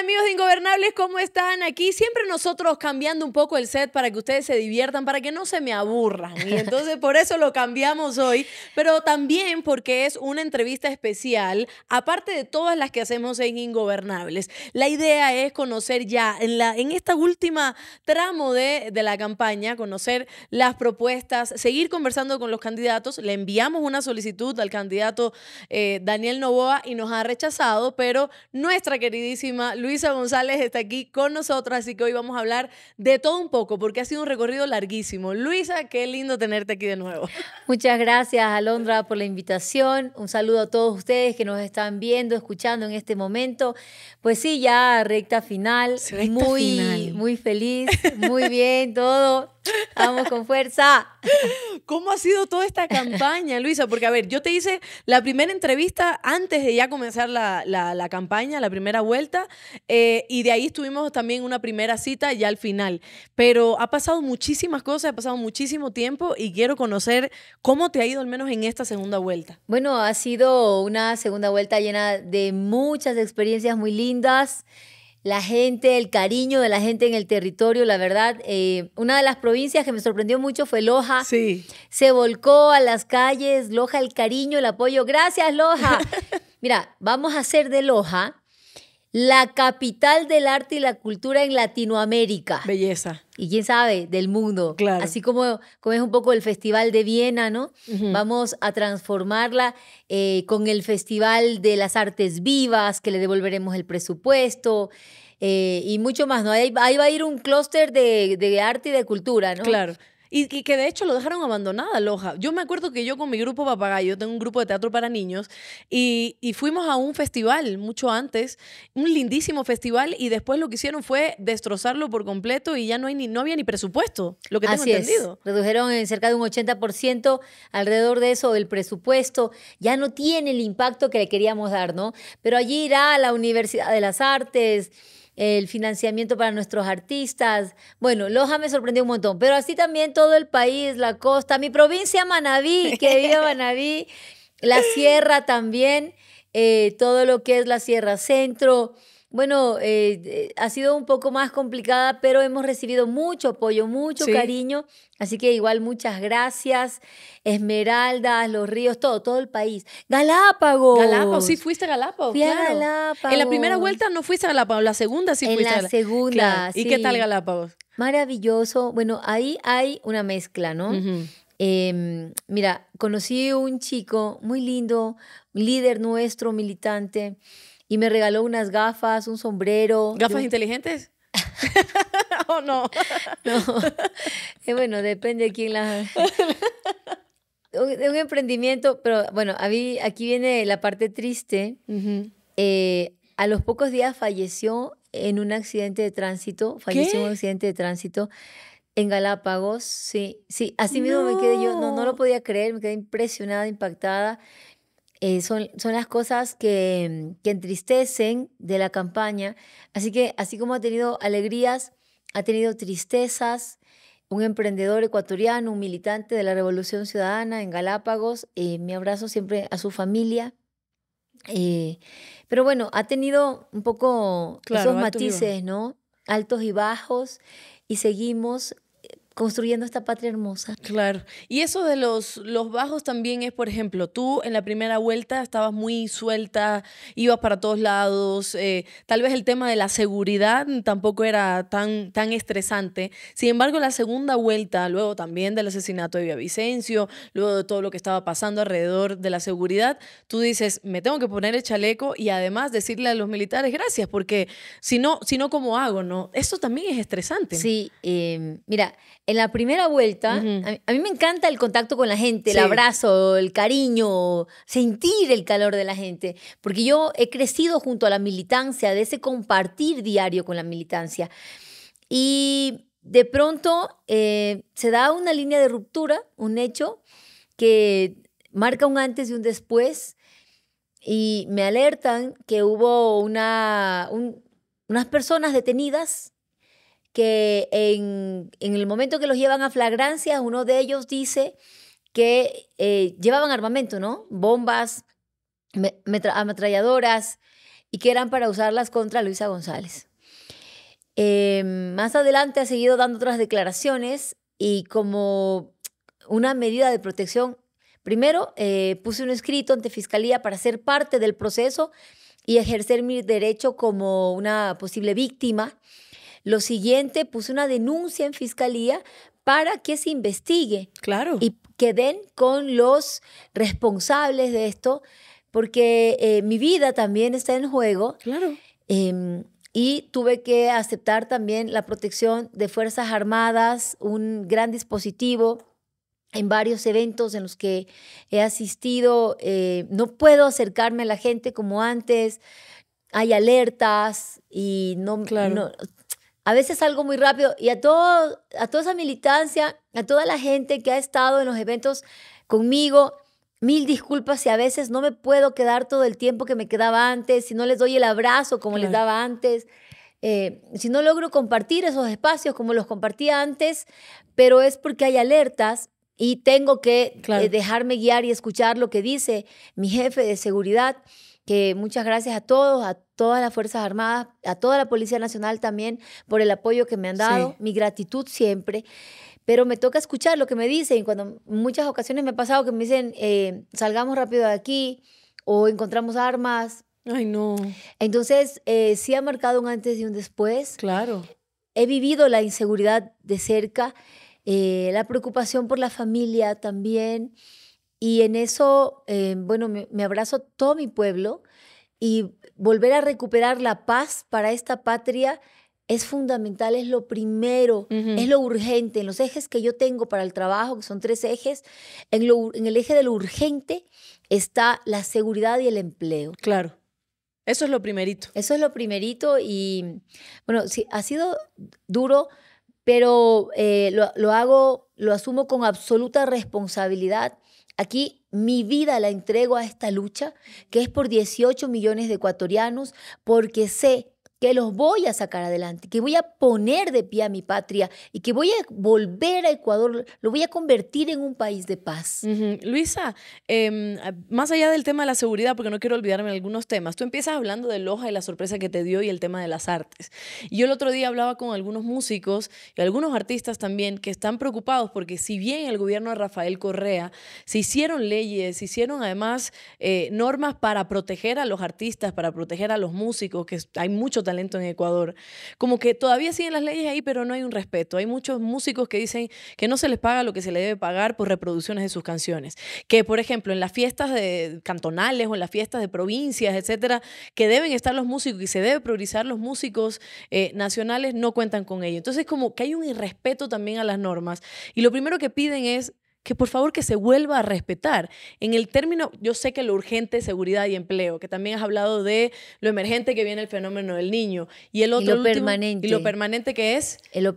amigos de Ingobernables? ¿Cómo están aquí? Siempre nosotros cambiando un poco el set para que ustedes se diviertan, para que no se me aburran. Y entonces por eso lo cambiamos hoy, pero también porque es una entrevista especial, aparte de todas las que hacemos en Ingobernables. La idea es conocer ya en, la, en esta última tramo de, la campaña, conocer las propuestas, seguir conversando con los candidatos. Le enviamos una solicitud al candidato eh, Daniel Novoa y nos ha rechazado, pero nuestra queridísima Luis Luisa González está aquí con nosotros, así que hoy vamos a hablar de todo un poco, porque ha sido un recorrido larguísimo. Luisa, qué lindo tenerte aquí de nuevo. Muchas gracias, Alondra, por la invitación. Un saludo a todos ustedes que nos están viendo, escuchando en este momento. Pues sí, ya recta final, muy, muy feliz, muy bien, todo. Vamos con fuerza. ¿Cómo ha sido toda esta campaña, Luisa? Porque, a ver, yo te hice la primera entrevista antes de ya comenzar la, campaña, la primera vuelta, eh, y de ahí estuvimos también una primera cita ya al final. Pero ha pasado muchísimas cosas, ha pasado muchísimo tiempo y quiero conocer cómo te ha ido al menos en esta segunda vuelta. Bueno, ha sido una segunda vuelta llena de muchas experiencias muy lindas la gente, el cariño de la gente en el territorio, la verdad. Eh, una de las provincias que me sorprendió mucho fue Loja. Sí. Se volcó a las calles, Loja, el cariño, el apoyo. Gracias, Loja. Mira, vamos a hacer de Loja la capital del arte y la cultura en Latinoamérica. Belleza. Y quién sabe, del mundo. Claro. Así como, es un poco el Festival de Viena, ¿no? Vamos a transformarla eh, con el Festival de las Artes Vivas, que le devolveremos el presupuesto. Eh, y mucho más, ¿no? Ahí, va a ir un clúster de, de arte y de cultura, ¿no? Claro. Y, que de hecho lo dejaron abandonada, Loja. Yo me acuerdo que yo con mi grupo Papagayo, tengo un grupo de teatro para niños, y, fuimos a un festival mucho antes, un lindísimo festival, y después lo que hicieron fue destrozarlo por completo y ya no, hay ni, no había ni presupuesto, lo que tengo Así entendido. Redujeron en cerca de un 80% alrededor de eso el presupuesto. Ya no tiene el impacto que le queríamos dar, ¿no? Pero allí irá a la Universidad de las Artes el financiamiento para nuestros artistas. Bueno, Loja me sorprendió un montón, pero así también todo el país, la costa, mi provincia Manabí, que vive Manabí, la sierra también, eh, todo lo que es la sierra centro bueno, eh, eh, ha sido un poco más complicada, pero hemos recibido mucho apoyo, mucho cariño. Así que igual muchas gracias. Esmeraldas, Los Ríos, todo, todo el país. Galápagos. Galápagos, sí, fuiste a Galápagos. Fui Galápagos. En la primera vuelta no fuiste a Galápagos, la segunda sí en fuiste. En la segunda. sí. ¿Y qué tal Galápagos? Maravilloso. Bueno, ahí hay una mezcla, ¿no? Em, mira, conocí un chico muy lindo, líder nuestro, militante y me regaló unas gafas, un sombrero. ¿Gafas inteligentes? ¿O no? No. Eh, bueno, depende de quién las... un, un emprendimiento, pero bueno, mí, aquí viene la parte triste. Eh, a los pocos días falleció en un accidente de tránsito, falleció en un accidente de tránsito en Galápagos, sí, sí, así mismo me quedé yo, no, no lo podía creer, me quedé impresionada, impactada. Eh, son, las cosas que, entristecen de la campaña. Así que así como ha tenido alegrías, ha tenido tristezas, un emprendedor ecuatoriano, un militante de la Revolución Ciudadana en Galápagos. Eh, mi abrazo siempre a su familia. Eh, pero bueno, ha tenido un poco esos matices, ¿no? Altos y bajos. Y seguimos construyendo esta patria hermosa. Claro. Y eso de los, los bajos también es, por ejemplo, tú en la primera vuelta estabas muy suelta, ibas para todos lados, eh, tal vez el tema de la seguridad tampoco era tan, tan estresante. Sin embargo, la segunda vuelta, luego también del asesinato de Villavicencio, luego de todo lo que estaba pasando alrededor de la seguridad, tú dices, me tengo que poner el chaleco y además decirle a los militares gracias, porque si no, si no ¿cómo hago? No? Eso también es estresante. Sí, eh, mira, en la primera vuelta, a, mí, me encanta el contacto con la gente, el abrazo, el cariño, sentir el calor de la gente, porque yo he crecido junto a la militancia, de ese compartir diario con la militancia. Y de pronto eh, se da una línea de ruptura, un hecho que marca un antes y un después, y me alertan que hubo una, unas personas detenidas que en, en el momento que los llevan a flagrancia, uno de ellos dice que eh, llevaban armamento, ¿no? Bombas, ametralladoras, y que eran para usarlas contra Luisa González. Eh, más adelante ha seguido dando otras declaraciones y como una medida de protección, primero eh, puse un escrito ante Fiscalía para ser parte del proceso y ejercer mi derecho como una posible víctima lo siguiente, puse una denuncia en fiscalía para que se investigue. Claro. Y que den con los responsables de esto, porque eh, mi vida también está en juego. Claro. Em, y tuve que aceptar también la protección de Fuerzas Armadas, un gran dispositivo en varios eventos en los que he asistido. Eh, no puedo acercarme a la gente como antes. Hay alertas y no, claro. no a veces algo muy rápido y a, todo, a toda esa militancia, a toda la gente que ha estado en los eventos conmigo, mil disculpas si a veces no me puedo quedar todo el tiempo que me quedaba antes, si no les doy el abrazo como les daba antes. Eh, si no logro compartir esos espacios como los compartía antes, pero es porque hay alertas y tengo que eh, dejarme guiar y escuchar lo que dice mi jefe de seguridad, que muchas gracias a todos, todas las Fuerzas Armadas, a toda la Policía Nacional también por el apoyo que me han dado, mi gratitud siempre. Pero me toca escuchar lo que me dicen. Cuando muchas ocasiones me ha pasado que me dicen, eh, salgamos rápido de aquí o encontramos armas. Ay, no. Entonces, eh, sí ha marcado un antes y un después. Claro. He vivido la inseguridad de cerca, eh, la preocupación por la familia también. Y en eso, bueno, me, me abrazo todo mi pueblo y volver a recuperar la paz para esta patria es fundamental, es lo primero, es lo urgente. En los ejes que yo tengo para el trabajo, que son tres ejes, en, en el eje de lo urgente está la seguridad y el empleo. Claro. Eso es lo primerito. Eso es lo primerito y bueno, sí, ha sido duro, pero eh, lo, lo, hago, lo asumo con absoluta responsabilidad. Aquí mi vida la entrego a esta lucha, que es por 18 millones de ecuatorianos, porque sé que los voy a sacar adelante, que voy a poner de pie a mi patria y que voy a volver a Ecuador, lo voy a convertir en un país de paz. Luisa, em, más allá del tema de la seguridad, porque no quiero olvidarme de algunos temas, tú empiezas hablando de Loja y la sorpresa que te dio y el tema de las artes. yo el otro día hablaba con algunos músicos y algunos artistas también que están preocupados porque si bien el gobierno de Rafael Correa se hicieron leyes, se hicieron además eh, normas para proteger a los artistas, para proteger a los músicos, que hay mucho talento en Ecuador. Como que todavía siguen las leyes ahí, pero no hay un respeto. Hay muchos músicos que dicen que no se les paga lo que se le debe pagar por reproducciones de sus canciones. Que, por ejemplo, en las fiestas de cantonales o en las fiestas de provincias, etcétera, que deben estar los músicos y se debe priorizar los músicos eh, nacionales, no cuentan con ello. Entonces, como que hay un irrespeto también a las normas. Y lo primero que piden es que por favor que se vuelva a respetar. En el término, yo sé que lo urgente es seguridad y empleo, que también has hablado de lo emergente que viene el fenómeno del niño y el otro lo permanente. Y lo permanente que es en lo,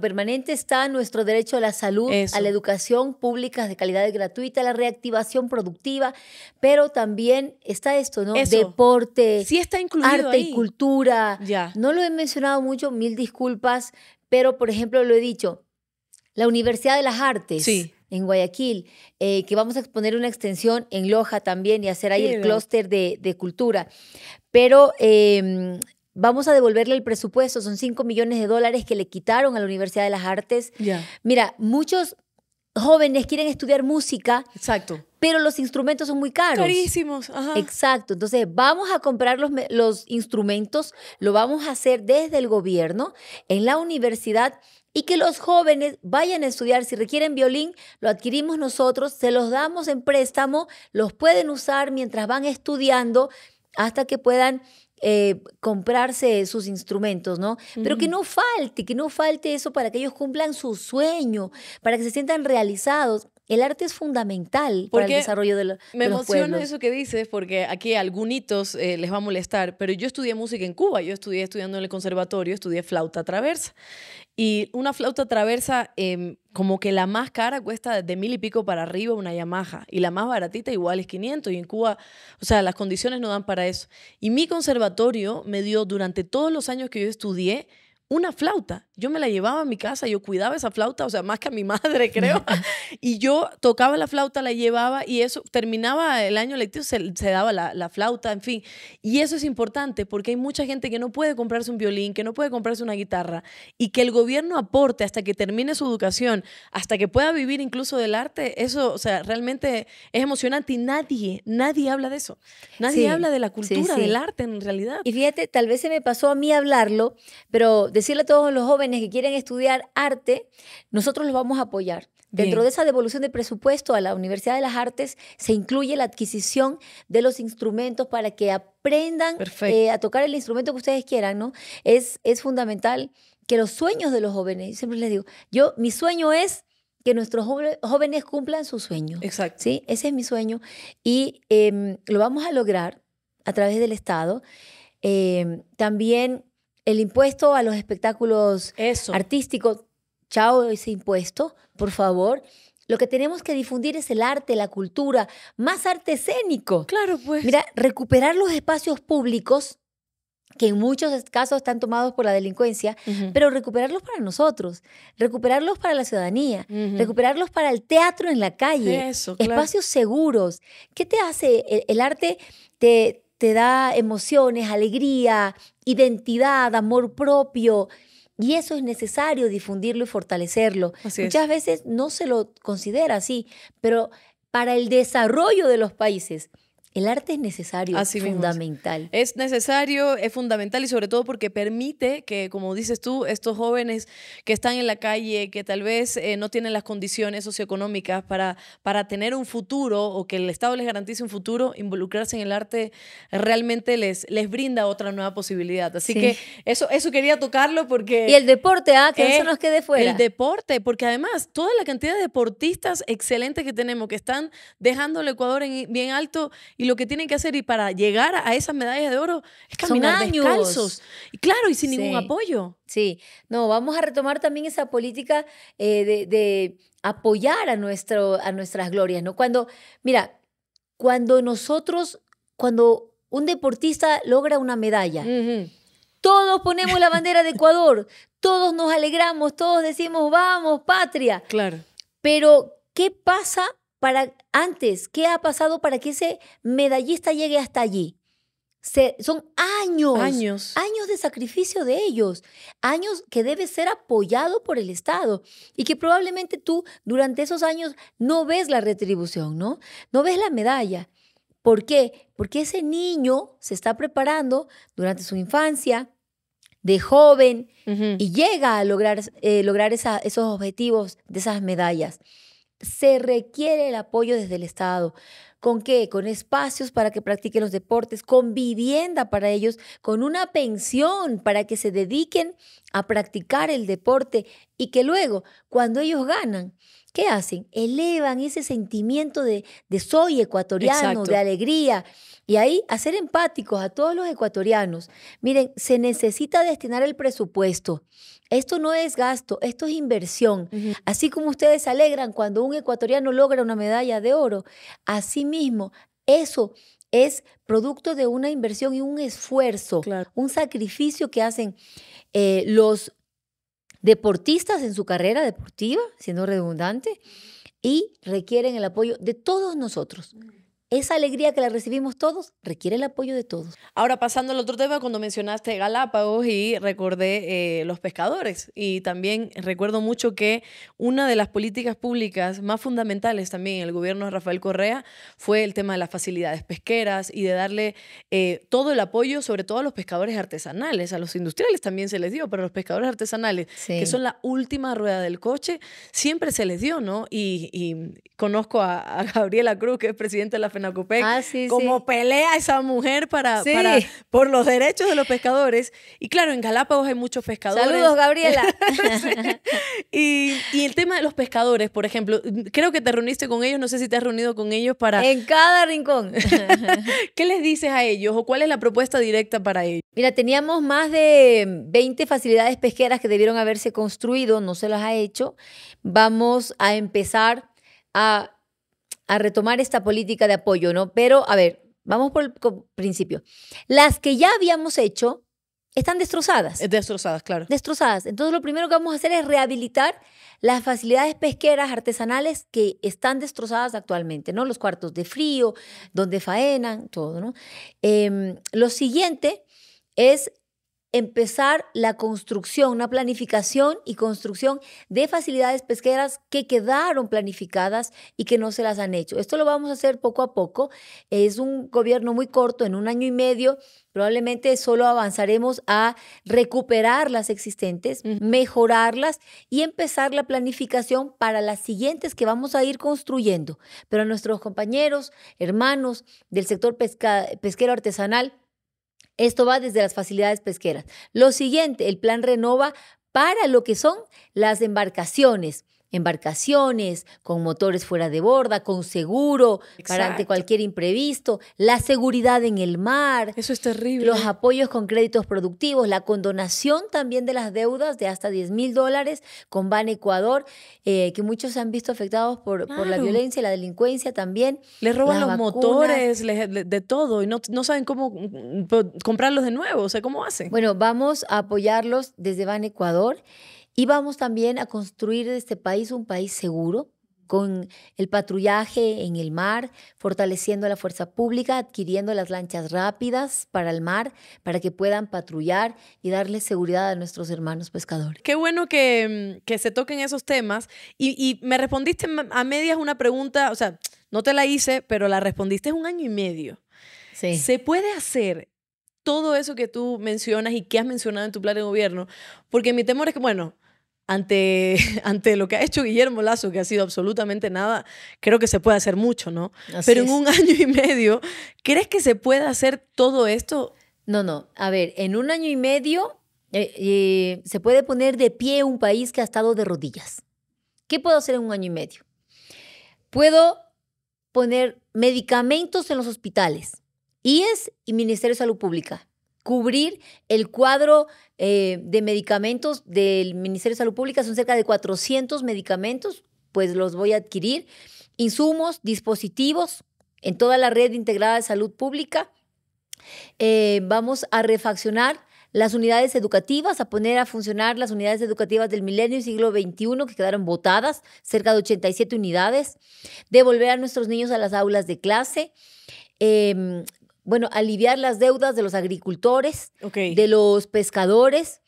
permanente está nuestro derecho a la salud, a la educación pública de calidad gratuita, a la reactivación productiva, pero también está esto, ¿no? Deporte, arte y cultura. Ya. No lo he mencionado mucho, mil disculpas, pero por ejemplo lo he dicho, la Universidad de las Artes. Sí en Guayaquil, eh, que vamos a exponer una extensión en Loja también y hacer ahí el clúster de, cultura. Pero em, vamos a devolverle el presupuesto, son 5 millones de dólares que le quitaron a la Universidad de las Artes. Mira, muchos jóvenes quieren estudiar música. Exacto. Pero los instrumentos son muy caros. Carísimos, ajá. Exacto. Entonces, vamos a comprar los, los instrumentos, lo vamos a hacer desde el gobierno. En la universidad y que los jóvenes vayan a estudiar. Si requieren violín, lo adquirimos nosotros, se los damos en préstamo, los pueden usar mientras van estudiando hasta que puedan eh, comprarse sus instrumentos, ¿no? Pero que no falte, que no falte eso para que ellos cumplan su sueño, para que se sientan realizados el arte es fundamental para el desarrollo de, los pueblos. Me emociona eso que dices porque aquí a algunos eh, les va a molestar, pero yo estudié música en Cuba, yo estudié estudiando en el conservatorio, estudié flauta traversa y una flauta traversa em, como que la más cara cuesta de mil y pico para arriba una Yamaha y la más baratita igual es 500 y en Cuba, o sea, las condiciones no dan para eso. Y mi conservatorio me dio durante todos los años que yo estudié una flauta yo me la llevaba a mi casa, yo cuidaba esa flauta, o sea, más que a mi madre, creo. y yo tocaba la flauta, la llevaba y eso, terminaba el año lectivo, se, daba la, flauta, en fin. Y eso es importante porque hay mucha gente que no puede comprarse un violín, que no puede comprarse una guitarra y que el gobierno aporte hasta que termine su educación, hasta que pueda vivir incluso del arte, eso, o sea, realmente es emocionante y nadie, nadie habla de eso. Nadie habla de la cultura, del arte en realidad. Y fíjate, tal vez se me pasó a mí hablarlo, pero decirle a todos los jóvenes, que quieren estudiar arte, nosotros los vamos a apoyar. Dentro de esa devolución de presupuesto a la Universidad de las Artes se incluye la adquisición de los instrumentos para que aprendan eh, a tocar el instrumento que ustedes quieran, ¿no? Es, es fundamental que los sueños de los jóvenes, siempre les digo, yo, mi sueño es que nuestros jóvenes cumplan su sueño. Exacto. ¿sí? Ese es mi sueño y em, lo vamos a lograr a través del Estado. Em, también el impuesto a los espectáculos artísticos, chao ese impuesto, por favor. Lo que tenemos que difundir es el arte, la cultura, más arte escénico. Claro, pues. Mira, recuperar los espacios públicos, que en muchos casos están tomados por la delincuencia, pero recuperarlos para nosotros, recuperarlos para la ciudadanía, recuperarlos para el teatro en la calle, Eso, claro. espacios seguros. ¿Qué te hace el, arte? Te, te da emociones, alegría, identidad, amor propio. Y eso es necesario difundirlo y fortalecerlo. Muchas veces no se lo considera así, pero para el desarrollo de los países, el arte es necesario, es fundamental. Es necesario, es fundamental y sobre todo porque permite que, como dices tú, estos jóvenes que están en la calle, que tal vez eh, no tienen las condiciones socioeconómicas para, para tener un futuro o que el Estado les garantice un futuro, involucrarse en el arte realmente les, les brinda otra nueva posibilidad. Así que eso, eso quería tocarlo porque... Y el deporte, ah, que eso eh, nos quede fuera. El deporte, porque además toda la cantidad de deportistas excelentes que tenemos que están dejando el Ecuador en, bien alto y y lo que tienen que hacer y para llegar a esas medallas de oro es caminar Son descalzos. Y claro, y sin ningún apoyo. Sí, no, vamos a retomar también esa política eh, de, apoyar a, nuestro, a nuestras glorias, ¿no? Cuando, mira, cuando nosotros, cuando un deportista logra una medalla, todos ponemos la bandera de Ecuador, todos nos alegramos, todos decimos, vamos, patria. Claro. Pero, ¿qué pasa para antes, ¿qué ha pasado para que ese medallista llegue hasta allí? son años, años, de sacrificio de ellos, años que debe ser apoyado por el Estado y que probablemente tú durante esos años no ves la retribución, ¿no? No ves la medalla. ¿Por qué? Porque ese niño se está preparando durante su infancia, de joven, y llega a lograr, eh, lograr esos objetivos de esas medallas se requiere el apoyo desde el Estado. ¿Con qué? Con espacios para que practiquen los deportes, con vivienda para ellos, con una pensión para que se dediquen a practicar el deporte y que luego, cuando ellos ganan, ¿qué hacen? Elevan ese sentimiento de, soy ecuatoriano, de alegría. Y ahí hacer empáticos a todos los ecuatorianos. Miren, se necesita destinar el presupuesto. Esto no es gasto, esto es inversión. Así como ustedes se alegran cuando un ecuatoriano logra una medalla de oro, así mismo eso es producto de una inversión y un esfuerzo, un sacrificio que hacen eh, los deportistas en su carrera deportiva, siendo redundante, y requieren el apoyo de todos nosotros. Esa alegría que la recibimos todos requiere el apoyo de todos. Ahora, pasando al otro tema, cuando mencionaste Galápagos y recordé eh, los pescadores. Y también recuerdo mucho que una de las políticas públicas más fundamentales también en el gobierno de Rafael Correa fue el tema de las facilidades pesqueras y de darle eh, todo el apoyo, sobre todo a los pescadores artesanales. A los industriales también se les dio, pero a los pescadores artesanales, que son la última rueda del coche, siempre se les dio, ¿no? Y, conozco a, Gabriela Cruz, que es presidenta de la Penacopec, ah, como pelea esa mujer para, por los derechos de los pescadores. Y claro, en Galápagos hay muchos pescadores. Saludos, Gabriela. y, y, el tema de los pescadores, por ejemplo, creo que te reuniste con ellos, no sé si te has reunido con ellos para... En cada rincón. ¿Qué les dices a ellos o cuál es la propuesta directa para ellos? Mira, teníamos más de 20 facilidades pesqueras que debieron haberse construido, no se las ha hecho. Vamos a empezar a a retomar esta política de apoyo, ¿no? Pero, a ver, vamos por el principio. Las que ya habíamos hecho están destrozadas. Eh, destrozadas, claro. Destrozadas. Entonces lo primero que vamos a hacer es rehabilitar las facilidades pesqueras artesanales que están destrozadas actualmente, ¿no? Los cuartos de frío, donde faenan, todo, ¿no? Em, lo siguiente es empezar la construcción, una planificación y construcción de facilidades pesqueras que quedaron planificadas y que no se las han hecho. Esto lo vamos a hacer poco a poco. Es un gobierno muy corto, en un año y medio probablemente solo avanzaremos a recuperar las existentes, mejorarlas y empezar la planificación para las siguientes que vamos a ir construyendo. Pero nuestros compañeros, hermanos del sector pesquero artesanal, esto va desde las facilidades pesqueras. Lo siguiente, el plan renova para lo que son las embarcaciones embarcaciones, con motores fuera de borda, con seguro para ante cualquier imprevisto, la seguridad en el mar. Eso es terrible. Los apoyos con créditos productivos, la condonación también de las deudas de hasta 10 mil dólares con Ban Ecuador, eh, que muchos se han visto afectados por, por la violencia, y la delincuencia también. Les roban los motores, de todo, y no, no saben cómo mm, mm, comprarlos de nuevo, o sea, ¿cómo hacen? Bueno, vamos a apoyarlos desde Ban Ecuador. Y vamos también a construir de este país un país seguro, con el patrullaje en el mar, fortaleciendo la fuerza pública, adquiriendo las lanchas rápidas para el mar, para que puedan patrullar y darle seguridad a nuestros hermanos pescadores. Qué bueno que, mm, que se toquen esos temas. Y, me respondiste a medias una pregunta, o sea, no te la hice, pero la respondiste un año y medio. ¿Se puede hacer todo eso que tú mencionas y que has mencionado en tu plan de gobierno? Porque mi temor es que, bueno, ante, ante lo que ha hecho Guillermo Lazo, que ha sido absolutamente nada, creo que se puede hacer mucho, ¿no? Pero en un año y medio, ¿crees que se puede hacer todo esto? No, no. A ver, en un año y medio eh, eh, se puede poner de pie un país que ha estado de rodillas. ¿Qué puedo hacer en un año y medio? Puedo poner medicamentos en los hospitales, IES y Ministerio de Salud Pública cubrir el cuadro eh, de medicamentos del Ministerio de Salud Pública. Son cerca de 400 medicamentos, pues los voy a adquirir. Insumos, dispositivos en toda la red integrada de salud pública. Eh, vamos a refaccionar las unidades educativas, a poner a funcionar las unidades educativas del milenio y siglo XXI que quedaron votadas, cerca de 87 unidades, devolver a nuestros niños a las aulas de clase, em, bueno, aliviar las deudas de los agricultores, de los pescadores,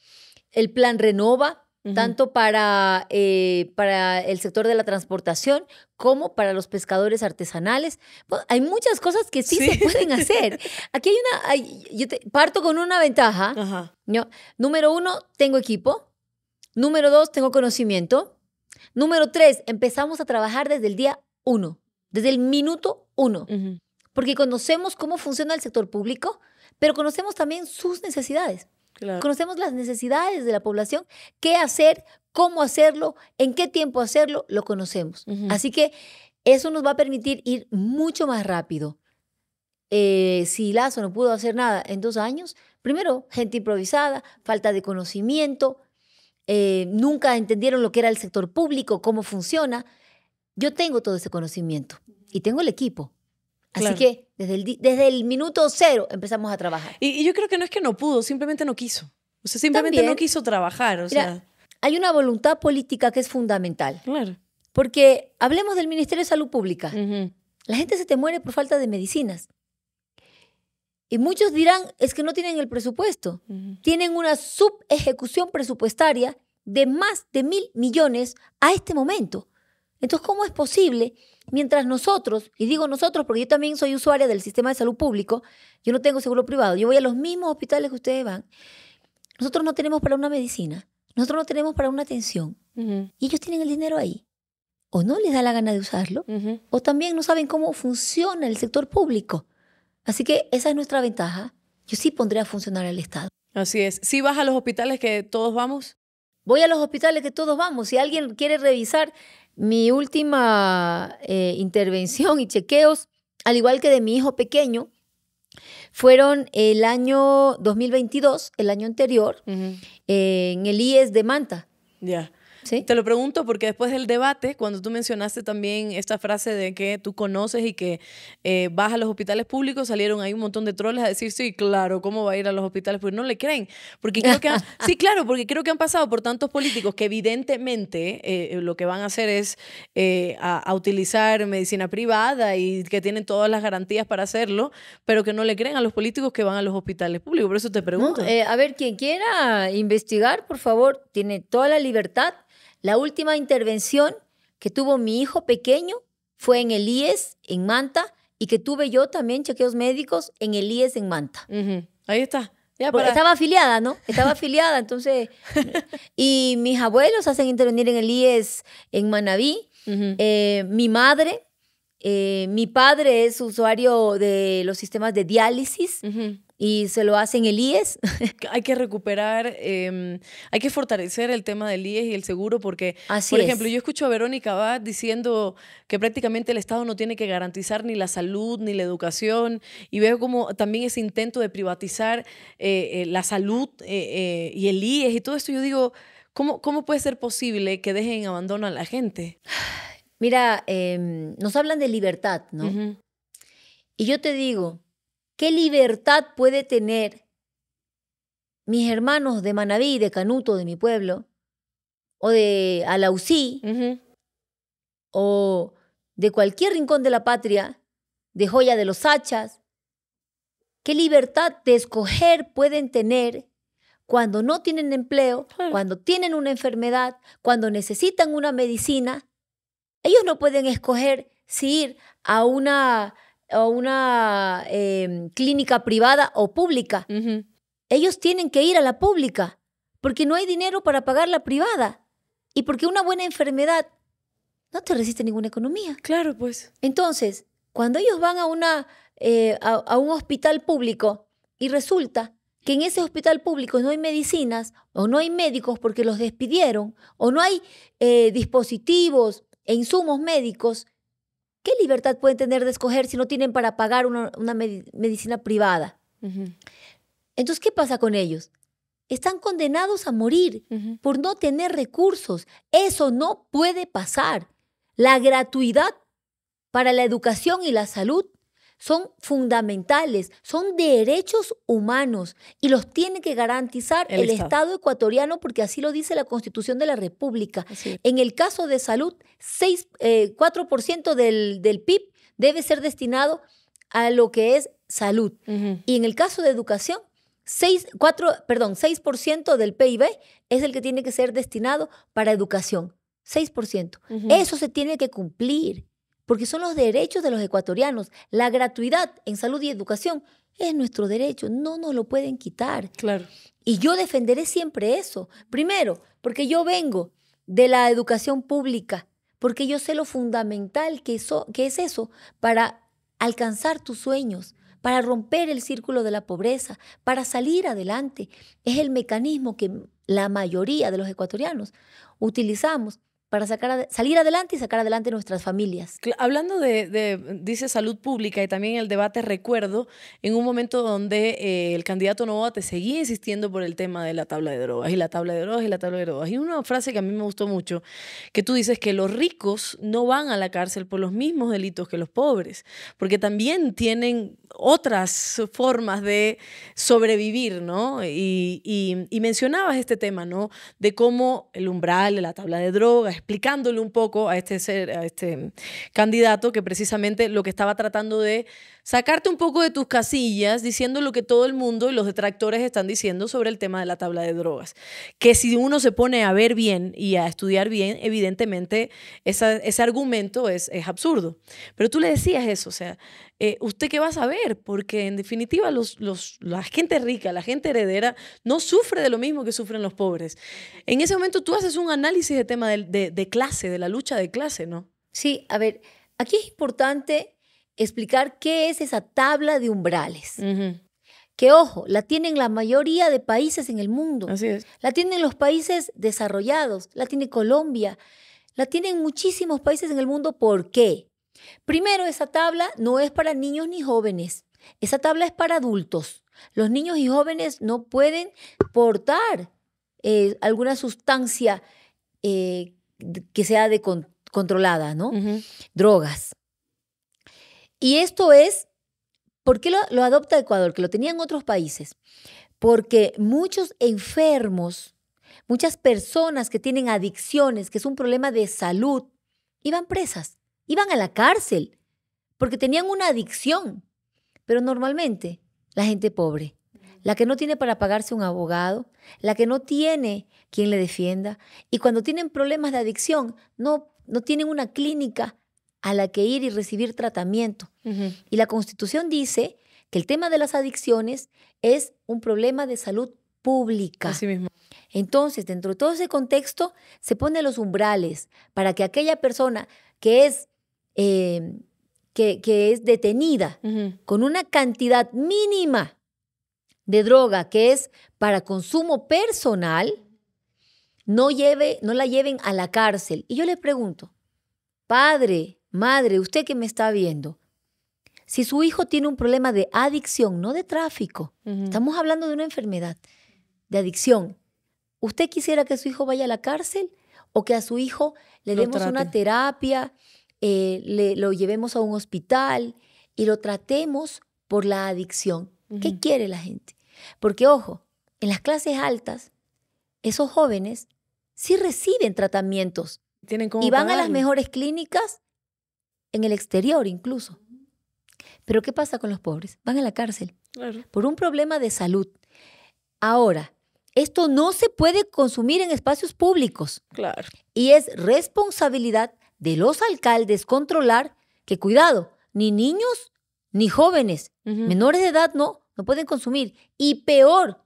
el plan Renova, tanto para, eh, para el sector de la transportación como para los pescadores artesanales. hay muchas cosas que sí, se pueden hacer. Aquí hay una, yo parto con una ventaja. Número uno, tengo equipo. Número dos, tengo conocimiento. Número tres, empezamos a trabajar desde el día uno, desde el minuto uno porque conocemos cómo funciona el sector público, pero conocemos también sus necesidades. Conocemos las necesidades de la población, qué hacer, cómo hacerlo, en qué tiempo hacerlo, lo conocemos. Así que eso nos va a permitir ir mucho más rápido. Eh, si Lazo no pudo hacer nada en dos años, primero, gente improvisada, falta de conocimiento, eh, nunca entendieron lo que era el sector público, cómo funciona. Yo tengo todo ese conocimiento y tengo el equipo. Así que desde el, desde el minuto cero empezamos a trabajar. Y, yo creo que no es que no pudo, simplemente no quiso. O sea, simplemente no quiso trabajar. O sea. Hay una voluntad política que es fundamental. Claro. Porque hablemos del Ministerio de Salud Pública. La gente se te muere por falta de medicinas. Y muchos dirán, es que no tienen el presupuesto. Tienen una subejecución presupuestaria de más de mil millones a este momento. Entonces, ¿cómo es posible Mientras nosotros, y digo nosotros porque yo también soy usuaria del sistema de salud público, yo no tengo seguro privado, yo voy a los mismos hospitales que ustedes van, nosotros no tenemos para una medicina, nosotros no tenemos para una atención. Y ellos tienen el dinero ahí. O no les da la gana de usarlo, o también no saben cómo funciona el sector público. Así que esa es nuestra ventaja. Yo sí pondré a funcionar el Estado. Así es. si vas a los hospitales que todos vamos? Voy a los hospitales que todos vamos. Si alguien quiere revisar mi última eh, intervención y chequeos, al igual que de mi hijo pequeño, fueron el año 2022, el año anterior, en el IES de Manta. Ya. Te lo pregunto porque después del debate, cuando tú mencionaste también esta frase de que tú conoces y que eh, vas a los hospitales públicos, salieron ahí un montón de troles a decir, sí, claro, ¿cómo va a ir a los hospitales? Pues no le creen. Porque sí, claro, porque creo que han pasado por tantos políticos que evidentemente eh, eh, lo que van a hacer es a, utilizar medicina privada y que tienen todas las garantías para hacerlo, pero que no le creen a los políticos que van a los hospitales públicos. Por eso te pregunto. a ver, quien quiera investigar, por favor, tiene toda la libertad la última intervención que tuvo mi hijo pequeño fue en el IES, en Manta, y que tuve yo también chequeos médicos en el IES, en Manta. Ahí está. Ya Estaba afiliada, ¿no? Estaba afiliada, entonces. y mis abuelos hacen intervenir en el IES en Manaví. Eh, mi madre, eh, mi padre es usuario de los sistemas de diálisis y se lo hacen el IES. hay que recuperar, em, hay que fortalecer el tema del IES y el seguro porque, Así por ejemplo, yo escucho a Verónica Abad diciendo que prácticamente el Estado no tiene que garantizar ni la salud ni la educación y veo como también ese intento de privatizar eh, eh, la salud eh, y el IES y todo esto. Yo digo, ¿cómo, ¿cómo puede ser posible que dejen en abandono a la gente? Mira, em, nos hablan de libertad, ¿no? Y yo te digo, ¿Qué libertad puede tener mis hermanos de Manaví, de Canuto, de mi pueblo, o de Alausí, o de cualquier rincón de la patria, de Joya de los Hachas? ¿Qué libertad de escoger pueden tener cuando no tienen empleo, cuando tienen una enfermedad, cuando necesitan una medicina? Ellos no pueden escoger si ir a una o una em, clínica privada o pública. Ellos tienen que ir a la pública porque no hay dinero para pagar la privada y porque una buena enfermedad no te resiste ninguna economía. Claro, pues. Entonces, cuando ellos van a, una, eh, un hospital público y resulta que en ese hospital público no hay medicinas o no hay médicos porque los despidieron o no hay eh, dispositivos e insumos médicos, ¿qué libertad pueden tener de escoger si no tienen para pagar una, medicina privada? Entonces, ¿qué pasa con ellos? Están condenados a morir por no tener recursos. Eso no puede pasar. La gratuidad para la educación y la salud son fundamentales, son derechos humanos y los tiene que garantizar el, Estado. ecuatoriano porque así lo dice la Constitución de la República. En el caso de salud, 6, 4% eh, del, del, PIB debe ser destinado a lo que es salud. Y en el caso de educación, 6, perdón, 6% del PIB es el que tiene que ser destinado para educación. 6%. Eso se tiene que cumplir porque son los derechos de los ecuatorianos. La gratuidad en salud y educación es nuestro derecho, no nos lo pueden quitar. Claro. Y yo defenderé siempre eso. Primero, porque yo vengo de la educación pública, porque yo sé lo fundamental que, eso, que es eso para alcanzar tus sueños, para romper el círculo de la pobreza, para salir adelante. Es el mecanismo que la mayoría de los ecuatorianos utilizamos para sacar salir adelante y sacar adelante nuestras familias. Hablando de, dice salud pública y también el debate, recuerdo en un momento donde eh, el candidato Novoa te seguía insistiendo por el tema de la tabla de drogas y la tabla de drogas y la tabla de drogas. Y una frase que a mí me gustó mucho, que tú dices que los ricos no van a la cárcel por los mismos delitos que los pobres, porque también tienen otras formas de sobrevivir, ¿no? Y, mencionabas este tema, ¿no? De cómo el umbral, de la tabla de drogas, explicándole un poco a este, ser, a este candidato que precisamente lo que estaba tratando de sacarte un poco de tus casillas diciendo lo que todo el mundo y los detractores están diciendo sobre el tema de la tabla de drogas. Que si uno se pone a ver bien y a estudiar bien, evidentemente ese argumento es, es absurdo. Pero tú le decías eso, o sea, eh, ¿usted qué va a saber? Porque en definitiva la gente rica, la gente heredera, no sufre de lo mismo que sufren los pobres. En ese momento tú haces un análisis de tema de, clase, de la lucha de clase, ¿no? Sí, a ver, aquí es importante explicar qué es esa tabla de umbrales. Que ojo, la tienen la mayoría de países en el mundo. Así es. La tienen los países desarrollados, la tiene Colombia, la tienen muchísimos países en el mundo. ¿Por qué? Primero, esa tabla no es para niños ni jóvenes. Esa tabla es para adultos. Los niños y jóvenes no pueden portar eh, alguna sustancia eh, que sea de controlada, ¿no? Drogas. Y esto es, ¿por qué lo, lo adopta Ecuador? Que lo tenían otros países. Porque muchos enfermos, muchas personas que tienen adicciones, que es un problema de salud, iban presas iban a la cárcel porque tenían una adicción. Pero normalmente la gente pobre, la que no tiene para pagarse un abogado, la que no tiene quien le defienda, y cuando tienen problemas de adicción, no, no tienen una clínica a la que ir y recibir tratamiento. Y la Constitución dice que el tema de las adicciones es un problema de salud pública. Así mismo. Entonces, dentro de todo ese contexto, se ponen los umbrales para que aquella persona que es eh, que, es detenida con una cantidad mínima de droga que es para consumo personal, no, lleve, no la lleven a la cárcel. Y yo le pregunto, padre, madre, usted que me está viendo, si su hijo tiene un problema de adicción, no de tráfico, estamos hablando de una enfermedad, de adicción, ¿usted quisiera que su hijo vaya a la cárcel o que a su hijo le demos una terapia? Eh, le, lo llevemos a un hospital y lo tratemos por la adicción. ¿Qué quiere la gente? Porque, ojo, en las clases altas, esos jóvenes sí reciben tratamientos ¿Tienen y van a las mejores clínicas en el exterior incluso. Pero ¿qué pasa con los pobres? Van a la cárcel por un problema de salud. Ahora, esto no se puede consumir en espacios públicos. Claro. Y es responsabilidad de los alcaldes controlar que, cuidado, ni niños ni jóvenes, menores de edad no, no pueden consumir. Y peor,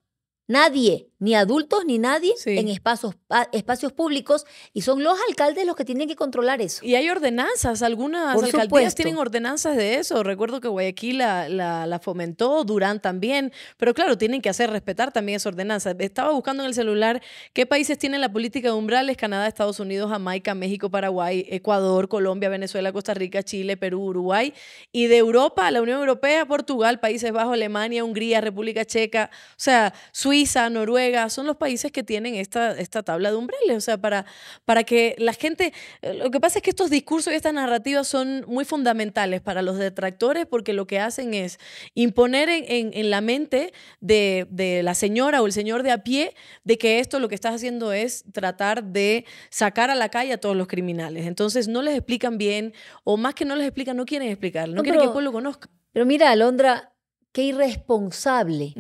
nadie, ni adultos ni nadie en espacios, espacios públicos y son los alcaldes los que tienen que controlar eso. Y hay ordenanzas, algunas alcaldías tienen ordenanzas de eso. Recuerdo que Guayaquil la, la, fomentó, Durán también, pero claro, tienen que hacer respetar también esa ordenanza. Estaba buscando en el celular qué países tienen la política de umbrales, Canadá, Estados Unidos, Jamaica, México, Paraguay, Ecuador, Colombia, Venezuela, Costa Rica, Chile, Perú, Uruguay y de Europa, la Unión Europea, Portugal, Países Bajos, Alemania, Hungría, República Checa, o sea, Suiza, Noruega, son los países que tienen esta, esta tabla de umbrales, o sea, para, para que la gente, eh, lo que pasa es que estos discursos y estas narrativas son muy fundamentales para los detractores porque lo que hacen es imponer en, en, la mente de, de la señora o el señor de a pie de que esto lo que estás haciendo es tratar de sacar a la calle a todos los criminales. Entonces no les explican bien, o más que no les explican, no quieren explicar, no, quieren que el pueblo conozca. Pero mira, Alondra, qué irresponsable,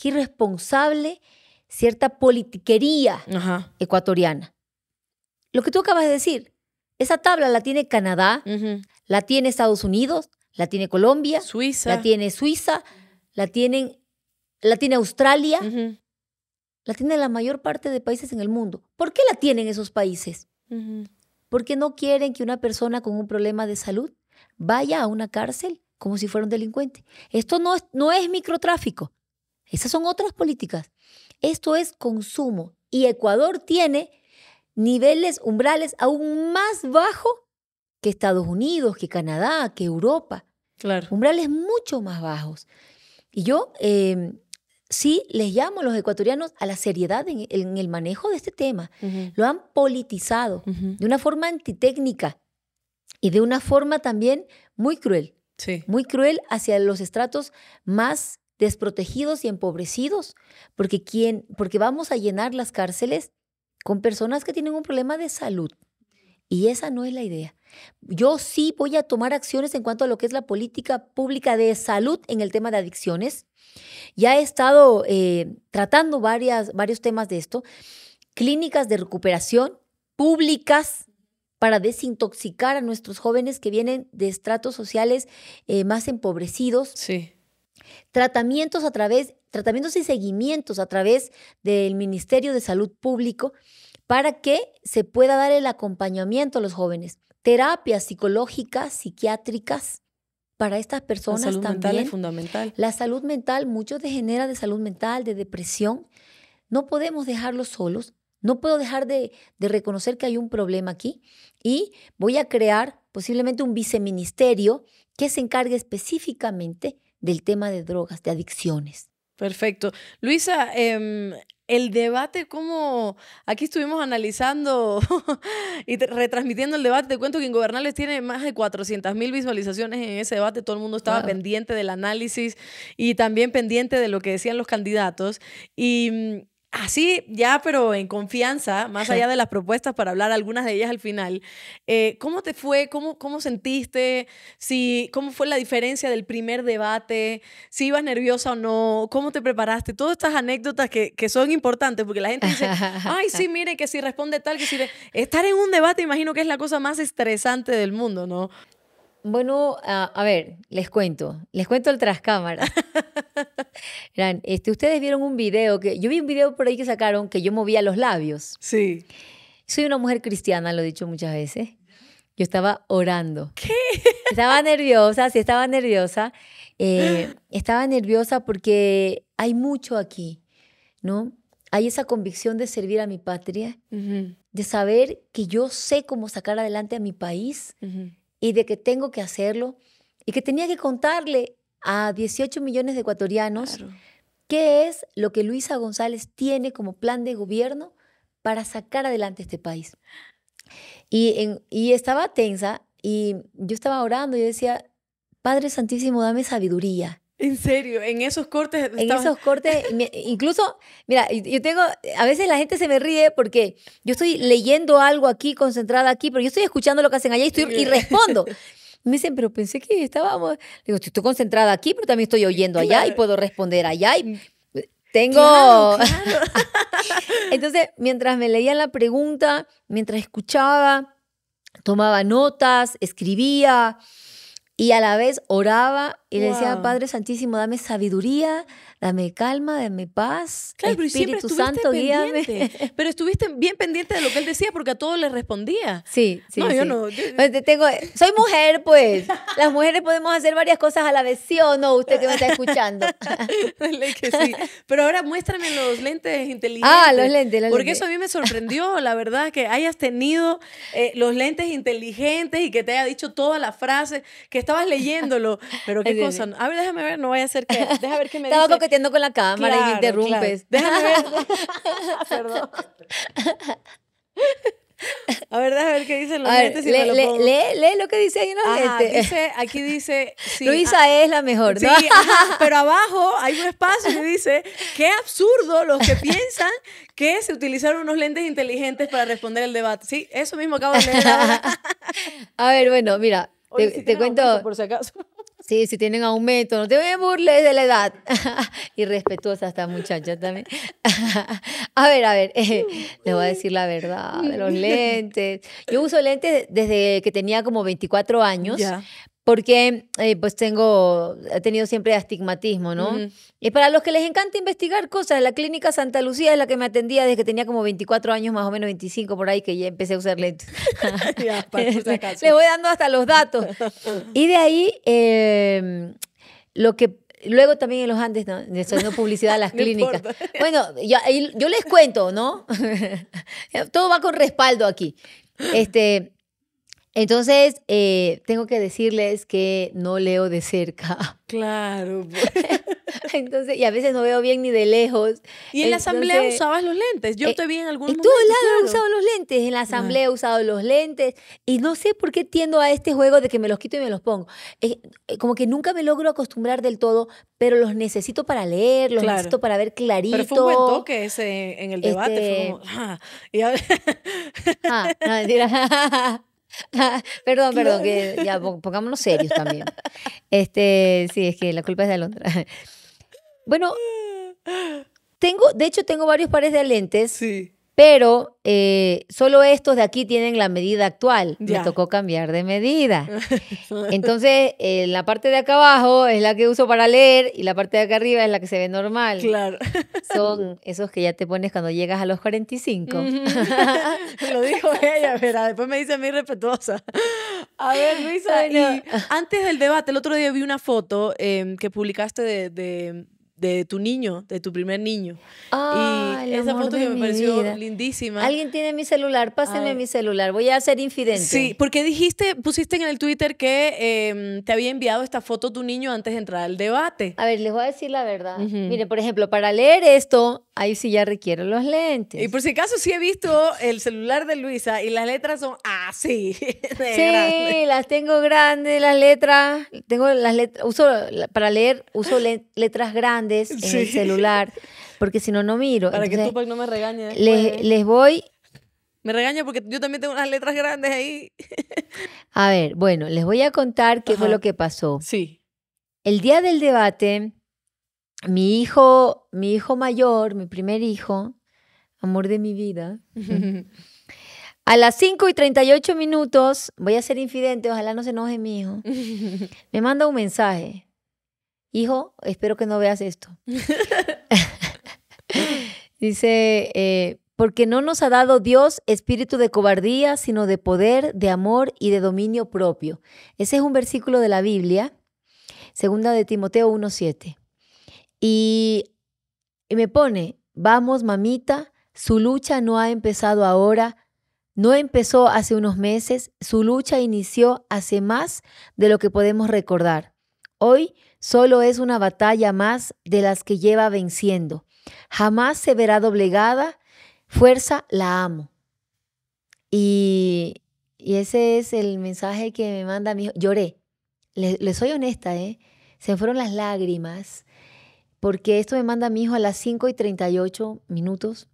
qué irresponsable cierta politiquería ecuatoriana. Lo que tú acabas de decir, esa tabla la tiene Canadá, la tiene Estados Unidos, la tiene Colombia, Suiza. la tiene Suiza, la, tienen, la tiene Australia, la tiene la mayor parte de países en el mundo. ¿Por qué la tienen esos países? Porque no quieren que una persona con un problema de salud vaya a una cárcel como si fuera un delincuente. Esto no es, no es microtráfico. Esas son otras políticas. Esto es consumo. Y Ecuador tiene niveles umbrales aún más bajos que Estados Unidos, que Canadá, que Europa. Claro. Umbrales mucho más bajos. Y yo em, sí les llamo a los ecuatorianos a la seriedad en, el manejo de este tema. Lo han politizado de una forma antitécnica y de una forma también muy cruel. Sí. Muy cruel hacia los estratos más desprotegidos y empobrecidos, porque, ¿quién? porque vamos a llenar las cárceles con personas que tienen un problema de salud. Y esa no es la idea. Yo sí voy a tomar acciones en cuanto a lo que es la política pública de salud en el tema de adicciones. Ya he estado eh, tratando varias, varios temas de esto. Clínicas de recuperación públicas para desintoxicar a nuestros jóvenes que vienen de estratos sociales eh, más empobrecidos. Sí tratamientos a través, tratamientos y seguimientos a través del Ministerio de Salud Público para que se pueda dar el acompañamiento a los jóvenes. Terapias psicológicas, psiquiátricas para estas personas también. La salud mental es fundamental. La salud mental, mucho degenera de salud mental, de depresión. No podemos dejarlos solos. No puedo dejar de, de reconocer que hay un problema aquí y voy a crear posiblemente un viceministerio que se encargue específicamente del tema de drogas, de adicciones. Perfecto. Luisa, em, el debate, como aquí estuvimos analizando y retransmitiendo el debate, te cuento que en Gobernales tiene más de 400 mil visualizaciones en ese debate, todo el mundo estaba pendiente del análisis y también pendiente de lo que decían los candidatos. Y mm, así ah, ya, pero en confianza, más allá de las propuestas para hablar algunas de ellas al final, eh, ¿cómo te fue? ¿Cómo, cómo sentiste? Si, ¿Cómo fue la diferencia del primer debate? ¿Si ibas nerviosa o no? ¿Cómo te preparaste? Todas estas anécdotas que, que son importantes, porque la gente dice, ay, sí, mire, que si responde tal, que si... Estar en un debate imagino que es la cosa más estresante del mundo, ¿no? Bueno, a, ver, les cuento, les cuento el tras cámara. este, ustedes vieron un video que yo vi un video por ahí que sacaron que yo movía los labios. Sí. Soy una mujer cristiana, lo he dicho muchas veces. Yo estaba orando. ¿Qué? Estaba nerviosa, sí, estaba nerviosa. Eh, estaba nerviosa porque hay mucho aquí, ¿no? Hay esa convicción de servir a mi patria, de saber que yo sé cómo sacar adelante a mi país y de que tengo que hacerlo y que tenía que contarle a 18 millones de ecuatorianos qué es lo que Luisa González tiene como plan de gobierno para sacar adelante este país. Y, y estaba tensa y yo estaba orando y decía, Padre Santísimo, dame sabiduría. En serio, en esos cortes. En esos cortes, incluso, mira, yo tengo, a veces la gente se me ríe porque yo estoy leyendo algo aquí, concentrada aquí, pero yo estoy escuchando lo que hacen allá y, y respondo. Me dicen, pero pensé que estábamos. Digo, estoy concentrada aquí, pero también estoy oyendo allá y puedo responder allá. Y mm. tengo. Entonces, mientras me leían la pregunta, mientras escuchaba, tomaba notas, escribía y a la vez oraba y le decía, Padre Santísimo, dame sabiduría, dame calma, dame paz. Claro, Espíritu Santo, pendiente. Pero estuviste bien pendiente de lo que él decía porque a todos le respondía. Sí, sí. No, yo no. Pues, tengo, soy mujer, pues. Las mujeres podemos hacer varias cosas a la vez, ¿sí o no? Usted que me está escuchando. que sí. Pero ahora muéstrame los lentes inteligentes. Ah, los lentes, Porque eso a mí me sorprendió, la verdad, que hayas tenido eh, los lentes inteligentes y que te haya dicho toda la frase, que estabas leyéndolo. Pero qué cosa. A ver, déjame ver, no vaya a ser que. Déjame ver qué me dice con la cámara y me interrumpes. Déjame ver. Perdón. A ver, déjame ver qué dicen los lentes. Lee, lo lo que dice ahí en los lentes. Dice, aquí dice... Luisa ah, es la mejor, ¿no? Sí, pero abajo hay un espacio que dice, qué absurdo los que piensan que se utilizaron unos lentes inteligentes para responder el debate. Sí, eso mismo acabo de leer. A ver, bueno, mira, te cuento... Por si acaso. Sí, si tienen aumento, no te me burles de la edad. y Irrespetuosa esta muchacha también. a ver, a ver, le eh, les voy a decir la verdad, de los lentes. Yo uso lentes desde que tenía como 24 años, porque eh, pues tengo, he tenido siempre astigmatismo, ¿no? Y para los que les encanta investigar cosas, la clínica Santa Lucía es la que me atendía desde que tenía como 24 años, más o menos 25 por ahí, que ya empecé a usar lentes. Le voy dando hasta los datos. Y de ahí, em, lo que luego también en los Andes, ¿no? publicidad a las clínicas. Bueno, yo, yo les cuento, ¿no? Todo va con respaldo aquí. Este, entonces, eh, tengo que decirles que no leo de cerca. Claro. Pues. Entonces, y a veces no veo bien ni de lejos. Y en la asamblea usabas los lentes. Yo estoy eh, bien en algún momento. En todo lado he usado los lentes. En la asamblea he usado los lentes. Y no sé por qué tiendo a este juego de que me los quito y me los pongo. Eh, como que nunca me logro acostumbrar del todo, pero los necesito para leer, los necesito para ver clarito. Pero fue un buen toque ese en el debate. Fue este como, ah, ah no, perdón, perdón, que ya pongámonos serios también. Este, sí, es que la culpa es de Alondra. Bueno, tengo, de hecho, tengo varios pares de lentes. Sí. Pero eh, solo estos de aquí tienen la medida actual. Me tocó cambiar de medida. Entonces, eh, la parte de acá abajo es la que uso para leer y la parte de acá arriba es la que se ve normal. Claro. Son esos que ya te pones cuando llegas a los 45. Lo dijo ella, pero Después me dice muy respetuosa. A ver, Luisa, antes del debate, el otro día vi una foto em, que publicaste de de tu niño, de tu primer niño. y esa foto que me pareció lindísima. Alguien tiene mi celular, pásenme mi celular, voy a hacer infidente. Sí, porque dijiste, pusiste en el Twitter que em, te había enviado esta foto tu niño antes de entrar al debate. A ver, les voy a decir la verdad. Mire, por ejemplo, para leer esto, ahí sí ya requiero los lentes. Y por si acaso sí he visto el celular de Luisa y las letras son así. sí, las tengo grandes, las letras, tengo las letras, uso, para leer uso letras grandes en el celular, porque si no, no miro. Para que Tupac no me regañe. les, voy. Me regaña porque yo también tengo unas letras grandes ahí. a ver, bueno, les voy a contar qué fue lo que pasó. Sí. El día del debate, mi hijo, mi hijo mayor, mi primer hijo, amor de mi vida. A las 5 y 38 minutos, voy a ser infidente, ojalá no se enoje mi hijo. Me manda un mensaje hijo, espero que no veas esto. Dice, eh, porque no nos ha dado Dios espíritu de cobardía, sino de poder, de amor y de dominio propio. Ese es un versículo de la Biblia, segunda de Timoteo 1.7. Y, y me pone, vamos mamita, su lucha no ha empezado ahora, no empezó hace unos meses, su lucha inició hace más de lo que podemos recordar. Hoy Solo es una batalla más de las que lleva venciendo. Jamás se verá doblegada. Fuerza, la amo. Y, y ese es el mensaje que me manda mi hijo. Lloré. Les le soy honesta, ¿eh? Se fueron las lágrimas. Porque esto me manda mi hijo a las 5 y 38 minutos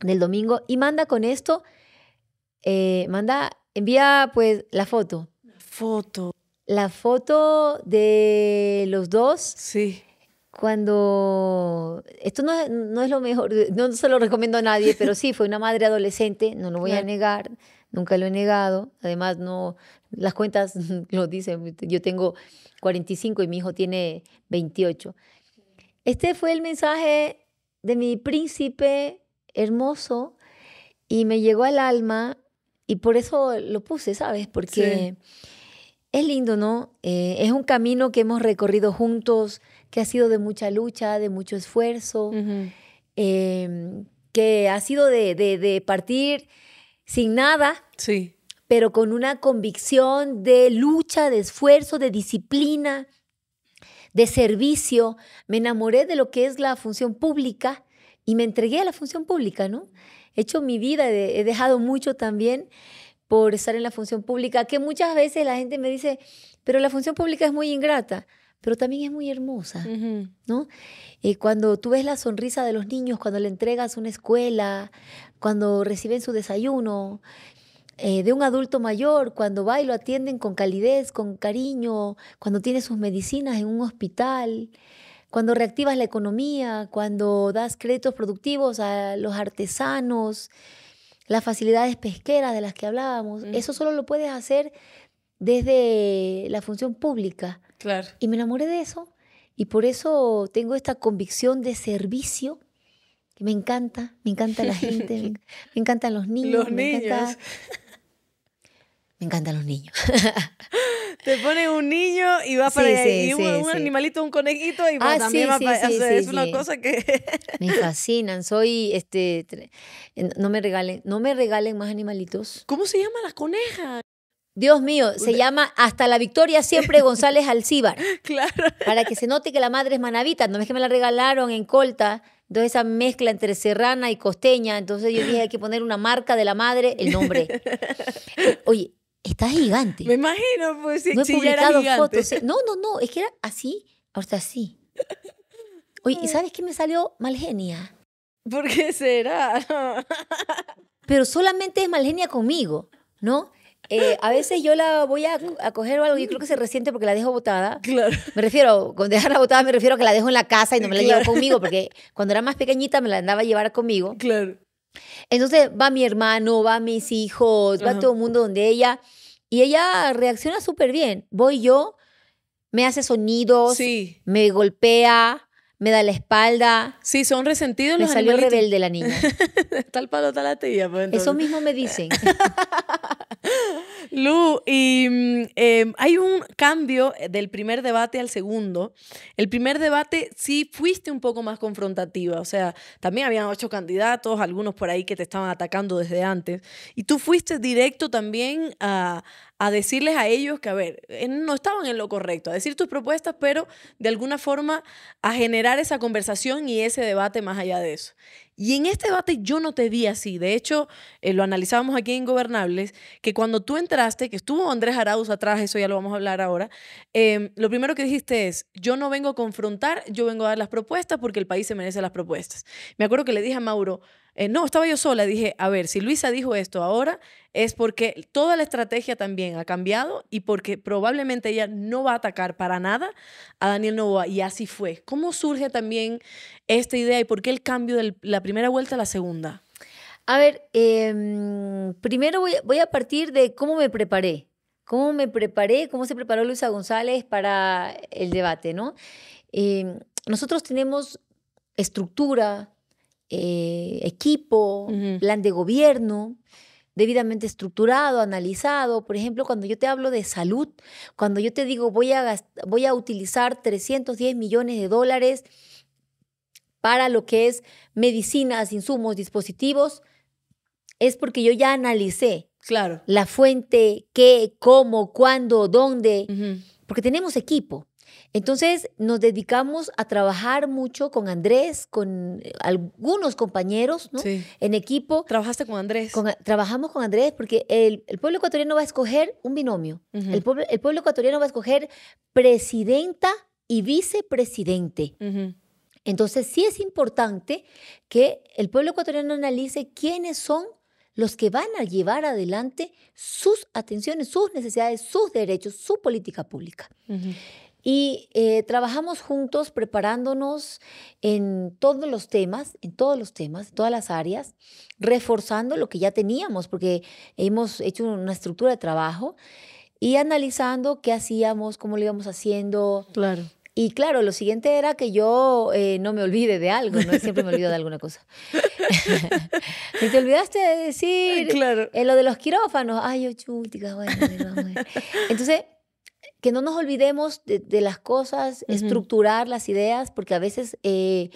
del domingo. Y manda con esto, eh, manda, envía pues la foto. foto la foto de los dos. Sí. Cuando esto no, es lo mejor, no se lo recomiendo a nadie, pero sí, fue una madre adolescente, no lo voy a negar, nunca lo he negado. Además, no, las cuentas lo dicen, yo tengo 45 y mi hijo tiene 28. Este fue el mensaje de mi príncipe hermoso y me llegó al alma y por eso lo puse, ¿sabes? Porque es lindo, ¿no? Eh, es un camino que hemos recorrido juntos, que ha sido de mucha lucha, de mucho esfuerzo, em, que ha sido de, partir sin nada, sí. pero con una convicción de lucha, de esfuerzo, de disciplina, de servicio. Me enamoré de lo que es la función pública y me entregué a la función pública, ¿no? He hecho mi vida, he dejado mucho también por estar en la función pública, que muchas veces la gente me dice, pero la función pública es muy ingrata, pero también es muy hermosa, ¿no? Eh, cuando tú ves la sonrisa de los niños, cuando le entregas una escuela, cuando reciben su desayuno, eh, de un adulto mayor, cuando va y lo atienden con calidez, con cariño, cuando tiene sus medicinas en un hospital, cuando reactivas la economía, cuando das créditos productivos a los artesanos, las facilidades pesqueras de las que hablábamos. Eso solo lo puedes hacer desde la función pública. Claro. Y me enamoré de eso. Y por eso tengo esta convicción de servicio que me encanta. Me encanta la gente, me, encantan los niños. Los me me encantan los niños. Te pones un niño y va para un, animalito, un conejito y vas ah, también vas para es una cosa que. me fascinan. Soy. este eh, No me regalen, no me regalen más animalitos. ¿Cómo se llama las conejas? Dios mío, se llama Hasta la Victoria siempre González Alcíbar. claro. Para que se note que la madre es manavita, no es que me la regalaron en Colta. Entonces esa mezcla entre serrana y costeña, entonces yo dije hay que poner una marca de la madre, el nombre. Eh, oye, Está gigante. Me imagino, pues, si, no he fotos. Eh. No, no, no, es que era así, ahora así. Oye, ¿y sabes qué me salió mal genia? ¿Por qué será? Pero solamente es mal genia conmigo, ¿no? Eh, a veces yo la voy a, coger o algo, yo creo que se resiente porque la dejo botada. Claro. Me refiero, con dejarla botada me refiero a que la dejo en la casa y no me la llevo conmigo, porque cuando era más pequeñita me la andaba a llevar conmigo. Claro. Entonces va mi hermano, va mis hijos, va todo el mundo donde ella. Y ella reacciona súper bien. Voy yo, me hace sonidos, me golpea, me da la espalda. Sí, son resentidos me los salió rebelde la niña. tal palo, la tía. Pues, Eso mismo me dicen. Lu, y mm, em, hay un cambio eh, del primer debate al segundo. El primer debate sí fuiste un poco más confrontativa, o sea, también habían ocho candidatos, algunos por ahí que te estaban atacando desde antes, y tú fuiste directo también a, a decirles a ellos que, a ver, no estaban en lo correcto, a decir tus propuestas, pero de alguna forma a generar esa conversación y ese debate más allá de eso. Y en este debate yo no te vi así. De hecho, eh, lo analizábamos aquí en Gobernables, que cuando tú entraste, que estuvo Andrés Arauz atrás, eso ya lo vamos a hablar ahora, em, lo primero que dijiste es, yo no vengo a confrontar, yo vengo a dar las propuestas porque el país se merece las propuestas. Me acuerdo que le dije a Mauro, eh, no, estaba yo sola. Dije, a ver, si Luisa dijo esto ahora, es porque toda la estrategia también ha cambiado y porque probablemente ella no va a atacar para nada a Daniel Novoa. Y así fue. ¿Cómo surge también esta idea y por qué el cambio de la primera vuelta a la segunda? A ver, em, primero voy, a partir de cómo me preparé. ¿Cómo me preparé? ¿Cómo se preparó Luisa González para el debate? ¿no? Em, nosotros tenemos estructura, eh, equipo, plan de gobierno debidamente estructurado, analizado. Por ejemplo, cuando yo te hablo de salud, cuando yo te digo voy a, voy a utilizar 310 millones de dólares para lo que es medicinas, insumos, dispositivos, es porque yo ya analicé claro. la fuente, qué, cómo, cuándo, dónde, porque tenemos equipo. Entonces nos dedicamos a trabajar mucho con Andrés, con eh, algunos compañeros, ¿no? En equipo. ¿Trabajaste con Andrés? trabajamos con Andrés porque el, pueblo ecuatoriano va a escoger un binomio. el, pueblo, ecuatoriano va a escoger presidenta y vicepresidente. Entonces sí es importante que el pueblo ecuatoriano analice quiénes son los que van a llevar adelante sus atenciones, sus necesidades, sus derechos, su política pública y eh, trabajamos juntos preparándonos en todos los temas, en todos los temas, en todas las áreas, reforzando lo que ya teníamos, porque hemos hecho una estructura de trabajo y analizando qué hacíamos, cómo lo íbamos haciendo. Claro. Y claro, lo siguiente era que yo eh, no me olvide de algo, ¿no? Siempre me olvido de alguna cosa. si te olvidaste de decir claro. eh, lo de los quirófanos, ay, yo chútica, bueno. Entonces, que no nos olvidemos de, las cosas, estructurar las ideas, porque a veces eh,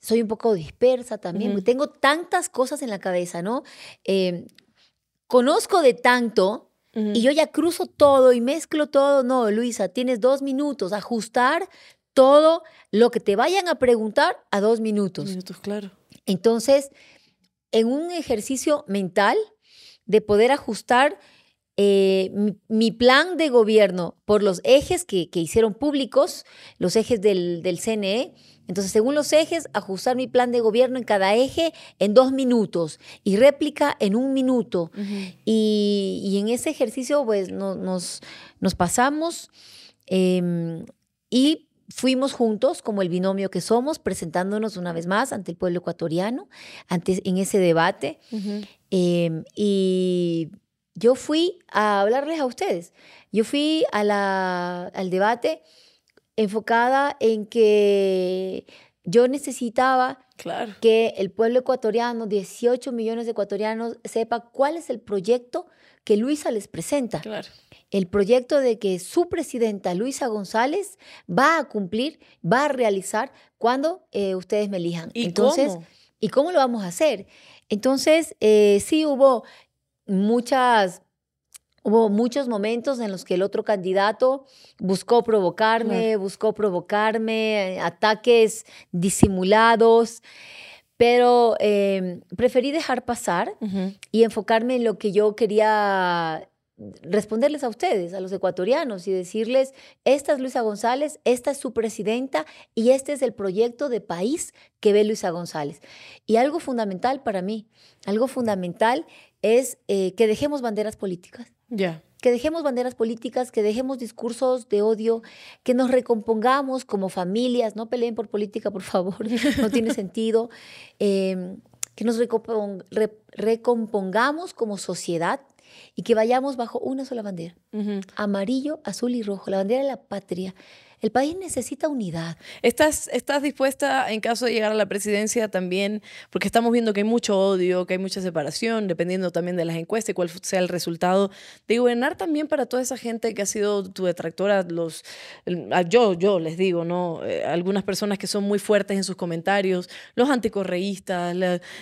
soy un poco dispersa también, tengo tantas cosas en la cabeza, ¿no? Eh, conozco de tanto y yo ya cruzo todo y mezclo todo. No, Luisa, tienes dos minutos, ajustar todo lo que te vayan a preguntar a dos minutos. Minutos, claro. Entonces, en un ejercicio mental de poder ajustar eh, mi, plan de gobierno por los ejes que, hicieron públicos, los ejes del, del CNE, entonces, según los ejes, ajustar mi plan de gobierno en cada eje en dos minutos y réplica en un minuto. y, en ese ejercicio, pues, nos, nos, pasamos em, y fuimos juntos, como el binomio que somos, presentándonos una vez más ante el pueblo ecuatoriano, antes, en ese debate. Em, y yo fui a hablarles a ustedes. Yo fui a la, al debate enfocada en que yo necesitaba que el pueblo ecuatoriano, 18 millones de ecuatorianos, sepa cuál es el proyecto que Luisa les presenta. El proyecto de que su presidenta, Luisa González, va a cumplir, va a realizar cuando eh, ustedes me elijan. ¿Y Entonces, cómo? ¿Y cómo lo vamos a hacer? Entonces, eh, sí hubo muchas, hubo muchos momentos en los que el otro candidato buscó provocarme, buscó provocarme, eh, ataques disimulados, pero eh, preferí dejar pasar y enfocarme en lo que yo quería responderles a ustedes, a los ecuatorianos, y decirles, esta es Luisa González, esta es su presidenta y este es el proyecto de país que ve Luisa González. Y algo fundamental para mí, algo fundamental es eh, que dejemos banderas políticas. Ya. Que dejemos banderas políticas, que dejemos discursos de odio, que nos recompongamos como familias, no peleen por política, por favor, no tiene sentido. Em, que nos recompongamos como sociedad y que vayamos bajo una sola bandera, amarillo, azul y rojo, la bandera de la patria. El país necesita unidad. ¿Estás, dispuesta, en caso de llegar a la presidencia, también, porque estamos viendo que hay mucho odio, que hay mucha separación, dependiendo también de las encuestas y cuál sea el resultado, de gobernar también para toda esa gente que ha sido tu detractora, los, ah, yo, yo les digo, ¿no? Eh, algunas personas que son muy fuertes en sus comentarios, los anticorreístas,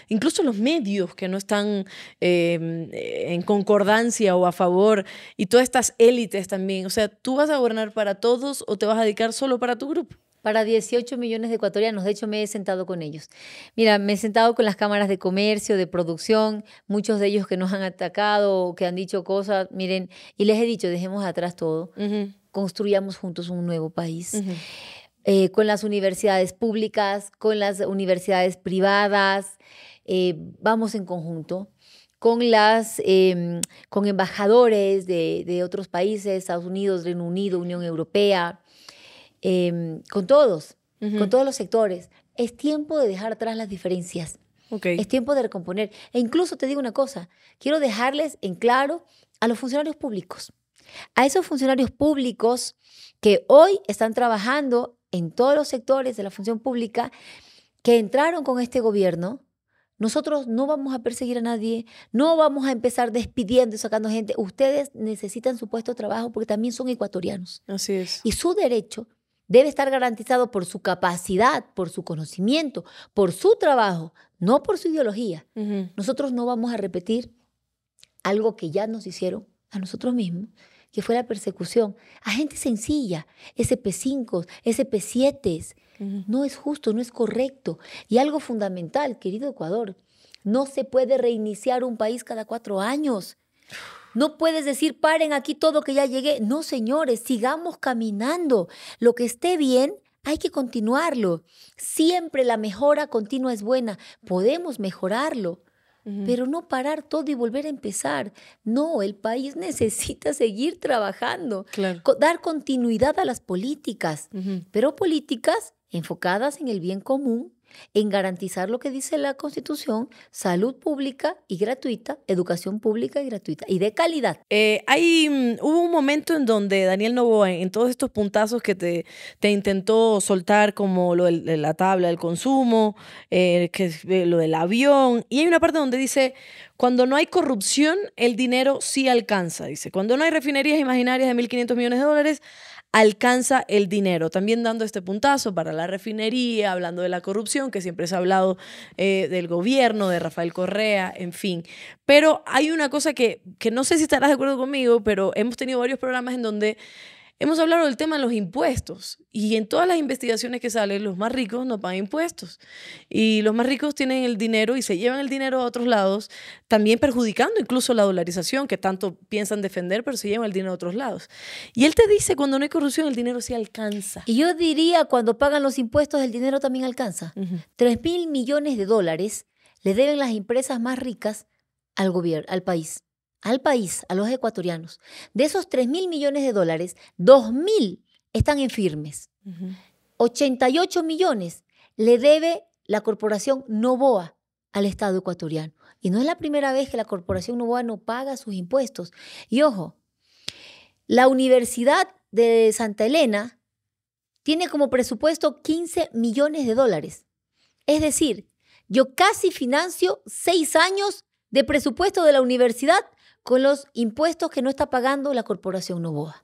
incluso los medios que no están em, en concordancia o a favor, y todas estas élites también. O sea, ¿tú vas a gobernar para todos o te vas a solo para tu grupo? Para 18 millones de ecuatorianos. De hecho, me he sentado con ellos. Mira, me he sentado con las cámaras de comercio, de producción, muchos de ellos que nos han atacado, que han dicho cosas, miren, y les he dicho, dejemos atrás todo, construyamos juntos un nuevo país. Eh, con las universidades públicas, con las universidades privadas, eh, vamos en conjunto con, las, em, con embajadores de, de, otros países, Estados Unidos, Reino Unido, Unión Europea, Em, con todos, con todos los sectores. Es tiempo de dejar atrás las diferencias. Es tiempo de recomponer. E incluso te digo una cosa, quiero dejarles en claro a los funcionarios públicos, a esos funcionarios públicos que hoy están trabajando en todos los sectores de la función pública, que entraron con este gobierno, nosotros no vamos a perseguir a nadie, no vamos a empezar despidiendo y sacando gente. Ustedes necesitan su puesto de trabajo porque también son ecuatorianos. Así es. Y su derecho debe estar garantizado por su capacidad, por su conocimiento, por su trabajo, no por su ideología. Nosotros no vamos a repetir algo que ya nos hicieron a nosotros mismos, que fue la persecución a gente sencilla, SP5, SP7. No es justo, no es correcto. Y algo fundamental, querido Ecuador, no se puede reiniciar un país cada cuatro años. No puedes decir, paren aquí todo que ya llegué. No, señores, sigamos caminando. Lo que esté bien, hay que continuarlo. Siempre la mejora continua es buena. Podemos mejorarlo. Pero no parar todo y volver a empezar. No, el país necesita seguir trabajando, dar continuidad a las políticas, pero políticas enfocadas en el bien común en garantizar lo que dice la Constitución, salud pública y gratuita, educación pública y gratuita y de calidad. Eh, hay, mm, hubo un momento en donde Daniel Novoa, en todos estos puntazos que te, intentó soltar, como lo de la tabla del consumo, eh, que, eh, lo del avión, y hay una parte donde dice, cuando no hay corrupción, el dinero sí alcanza, dice, cuando no hay refinerías imaginarias de 1.500 millones de dólares, alcanza el dinero. También dando este puntazo para la refinería, hablando de la corrupción, que siempre se ha hablado eh, del gobierno, de Rafael Correa, en fin. Pero hay una cosa que, que no sé si estarás de acuerdo conmigo, pero hemos tenido varios programas en donde Hemos hablado del tema de los impuestos y en todas las investigaciones que salen, los más ricos no pagan impuestos y los más ricos tienen el dinero y se llevan el dinero a otros lados, también perjudicando incluso la dolarización que tanto piensan defender, pero se llevan el dinero a otros lados. Y él te dice, cuando no hay corrupción, el dinero sí alcanza. Y yo diría, cuando pagan los impuestos, el dinero también alcanza. Tres mil millones de dólares le deben las empresas más ricas al gobierno, al país al país, a los ecuatorianos, de esos 3 mil millones de dólares, 2 mil están en firmes. 88 millones le debe la corporación Novoa al Estado ecuatoriano. Y no es la primera vez que la corporación Novoa no paga sus impuestos. Y ojo, la Universidad de Santa Elena tiene como presupuesto 15 millones de dólares. Es decir, yo casi financio seis años de presupuesto de la universidad con los impuestos que no está pagando la corporación Novoa.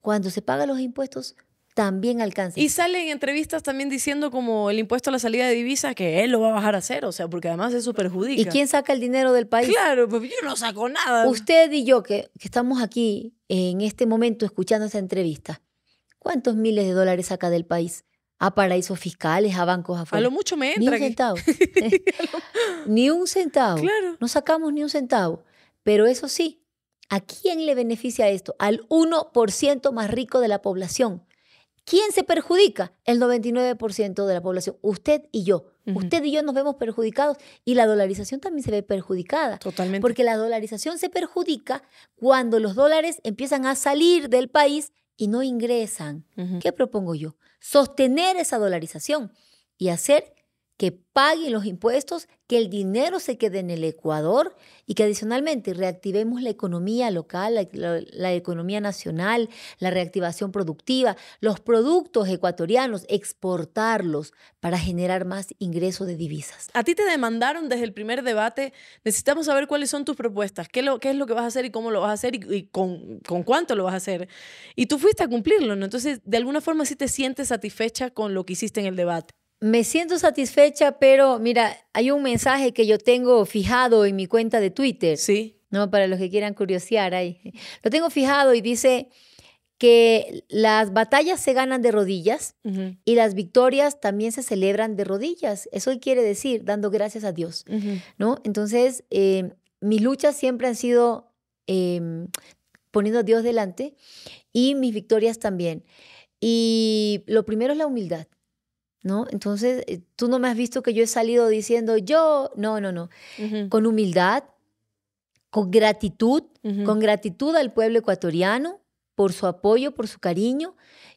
Cuando se pagan los impuestos, también alcanza. Y salen entrevistas también diciendo como el impuesto a la salida de divisas que él lo va a bajar a cero, o sea, porque además eso perjudica. ¿Y quién saca el dinero del país? Claro, pues yo no saco nada. Usted y yo que, estamos aquí en este momento escuchando esa entrevista, ¿cuántos miles de dólares saca del país? A paraísos fiscales, a bancos afuera. A lo mucho me entra. Ni un centavo. ni un centavo. Claro. No sacamos ni un centavo. Pero eso sí, ¿a quién le beneficia esto? Al 1% más rico de la población. ¿Quién se perjudica? El 99% de la población, usted y yo. Usted y yo nos vemos perjudicados y la dolarización también se ve perjudicada. Totalmente. Porque la dolarización se perjudica cuando los dólares empiezan a salir del país y no ingresan. ¿Qué propongo yo? Sostener esa dolarización y hacer que paguen los impuestos, que el dinero se quede en el Ecuador y que adicionalmente reactivemos la economía local, la, economía nacional, la reactivación productiva, los productos ecuatorianos, exportarlos para generar más ingresos de divisas. A ti te demandaron desde el primer debate, necesitamos saber cuáles son tus propuestas, qué, es lo que vas a hacer y cómo lo vas a hacer y, con, con, cuánto lo vas a hacer. Y tú fuiste a cumplirlo, ¿no? Entonces, de alguna forma ¿si te sientes satisfecha con lo que hiciste en el debate me siento satisfecha, pero mira, hay un mensaje que yo tengo fijado en mi cuenta de Twitter. Sí. No, para los que quieran curiosear ahí. Lo tengo fijado y dice que las batallas se ganan de rodillas y las victorias también se celebran de rodillas. Eso quiere decir dando gracias a Dios, ¿no? Entonces, eh, mis luchas siempre han sido em, poniendo a Dios delante y mis victorias también. Y lo primero es la humildad. ¿no? Entonces, eh, tú no me has visto que yo he salido diciendo yo, no, no, no, con humildad, con gratitud, con gratitud al pueblo ecuatoriano por su apoyo, por su cariño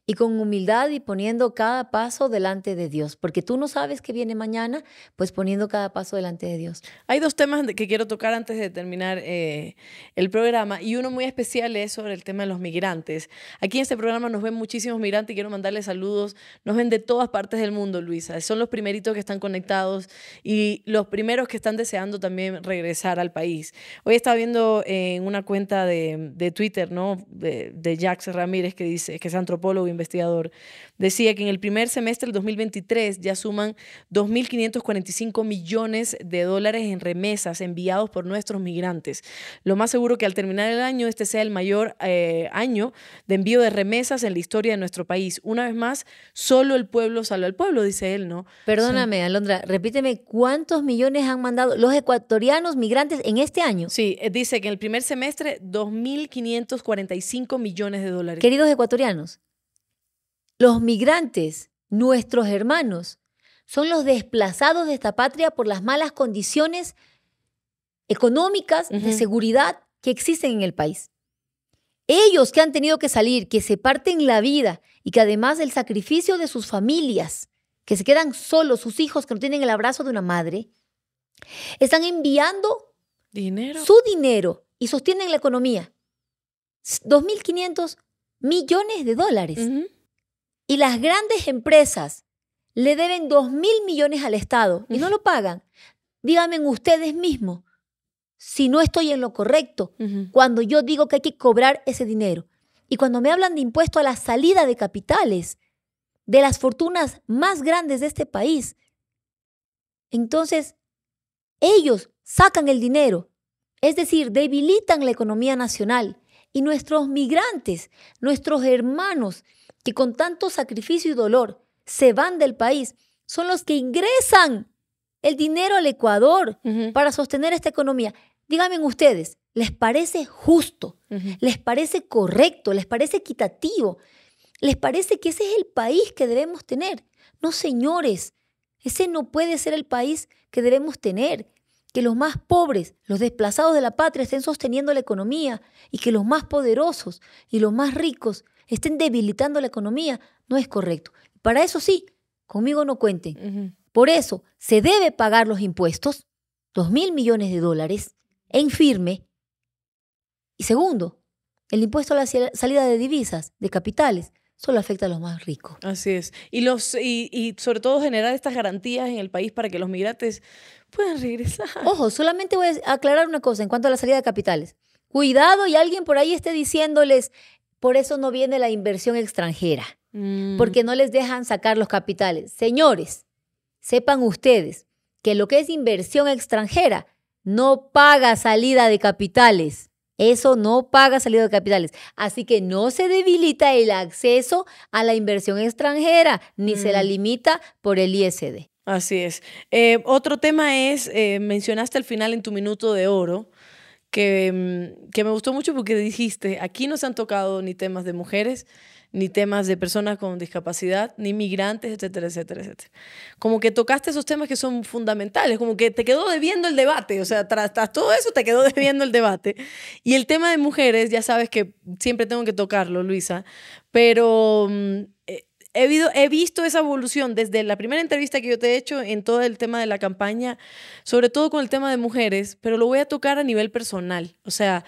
y con humildad y poniendo cada paso delante de Dios, porque tú no sabes qué viene mañana, pues poniendo cada paso delante de Dios. Hay dos temas que quiero tocar antes de terminar eh, el programa y uno muy especial es sobre el tema de los migrantes. Aquí en este programa nos ven muchísimos migrantes y quiero mandarles saludos. Nos ven de todas partes del mundo, Luisa. Son los primeritos que están conectados y los primeros que están deseando también regresar al país. Hoy estaba viendo eh, en una cuenta de, de Twitter, ¿no? De, de Jax Ramírez que dice que es antropólogo investigador, decía que en el primer semestre del 2023 ya suman 2.545 millones de dólares en remesas enviados por nuestros migrantes. Lo más seguro que al terminar el año este sea el mayor eh, año de envío de remesas en la historia de nuestro país. Una vez más, solo el pueblo salva al pueblo, dice él, ¿no? Perdóname, Alondra, repíteme, ¿cuántos millones han mandado los ecuatorianos migrantes en este año? Sí, eh, dice que en el primer semestre 2.545 millones de dólares. Queridos ecuatorianos, los migrantes, nuestros hermanos, son los desplazados de esta patria por las malas condiciones económicas, de seguridad que existen en el país. Ellos que han tenido que salir, que se parten la vida y que además del sacrificio de sus familias, que se quedan solos, sus hijos que no tienen el abrazo de una madre, están enviando dinero. su dinero y sostienen la economía. 2.500 millones de dólares y las grandes empresas le deben 2 mil millones al Estado y no lo pagan, díganme ustedes mismos si no estoy en lo correcto cuando yo digo que hay que cobrar ese dinero. Y cuando me hablan de impuesto a la salida de capitales, de las fortunas más grandes de este país, entonces ellos sacan el dinero, es decir, debilitan la economía nacional. Y nuestros migrantes, nuestros hermanos, que con tanto sacrificio y dolor se van del país son los que ingresan el dinero al Ecuador para sostener esta economía. Díganme ustedes, ¿les parece justo? ¿Les parece correcto? ¿Les parece equitativo? ¿Les parece que ese es el país que debemos tener? No, señores, ese no puede ser el país que debemos tener. Que los más pobres, los desplazados de la patria estén sosteniendo la economía y que los más poderosos y los más ricos estén debilitando la economía, no es correcto. Para eso sí, conmigo no cuenten. Por eso se debe pagar los impuestos, dos mil millones de dólares, en firme. Y segundo, el impuesto a la salida de divisas, de capitales, solo afecta a los más ricos. Así es. Y, los, y, y, sobre todo generar estas garantías en el país para que los migrantes puedan regresar. Ojo, solamente voy a aclarar una cosa en cuanto a la salida de capitales. Cuidado y alguien por ahí esté diciéndoles, por eso no viene la inversión extranjera, mm. porque no les dejan sacar los capitales. Señores, sepan ustedes que lo que es inversión extranjera no paga salida de capitales. Eso no paga salida de capitales. Así que no se debilita el acceso a la inversión extranjera, ni se la mm. limita por el ISD. Así es. Eh, otro tema es, eh, mencionaste al final en tu minuto de oro, que, mm, que me gustó mucho porque dijiste, aquí no se han tocado ni temas de mujeres, ni temas de personas con discapacidad, ni migrantes, etcétera, etcétera, etcétera. Como que tocaste esos temas que son fundamentales, como que te quedó debiendo el debate, o sea, tras, todo eso te quedó debiendo el debate. Y el tema de mujeres, ya sabes que siempre tengo que tocarlo, Luisa, pero mm, he, visto esa evolución desde la primera entrevista que yo te he hecho en todo el tema de la campaña, sobre todo con el tema de mujeres, pero lo voy a tocar a nivel personal. O sea,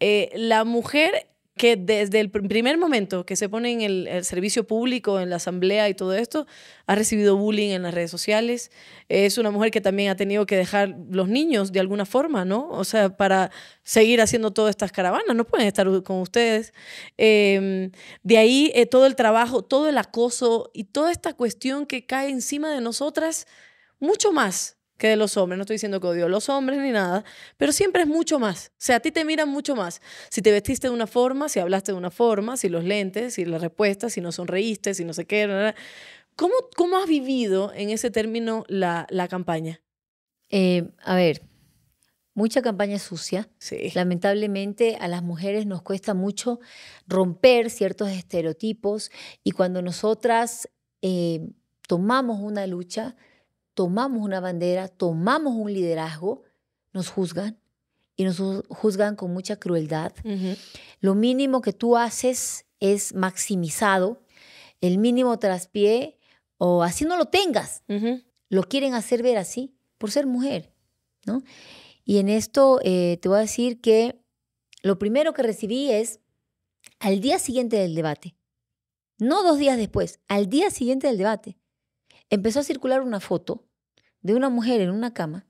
eh, la mujer que desde el primer momento que se pone en el, servicio público, en la asamblea y todo esto, ha recibido bullying en las redes sociales. Es una mujer que también ha tenido que dejar los niños de alguna forma, ¿no? O sea, para seguir haciendo todas estas caravanas, no pueden estar con ustedes. Em, de ahí eh, todo el trabajo, todo el acoso y toda esta cuestión que cae encima de nosotras, mucho más que de los hombres. No estoy diciendo que odio a los hombres ni nada, pero siempre es mucho más. O sea, a ti te miran mucho más. Si te vestiste de una forma, si hablaste de una forma, si los lentes, si las respuestas, si no sonreíste, si no sé qué. ¿Cómo, ¿Cómo has vivido en ese término la, la campaña? Eh, a ver, mucha campaña sucia. Lamentablemente a las mujeres nos cuesta mucho romper ciertos estereotipos y cuando nosotras eh, tomamos una lucha, tomamos una bandera, tomamos un liderazgo, nos juzgan y nos juzgan con mucha crueldad. Lo mínimo que tú haces es maximizado, el mínimo traspié o así no lo tengas. Lo quieren hacer ver así por ser mujer, ¿no? Y en esto eh, te voy a decir que lo primero que recibí es al día siguiente del debate, no dos días después, al día siguiente del debate empezó a circular una foto de una mujer en una cama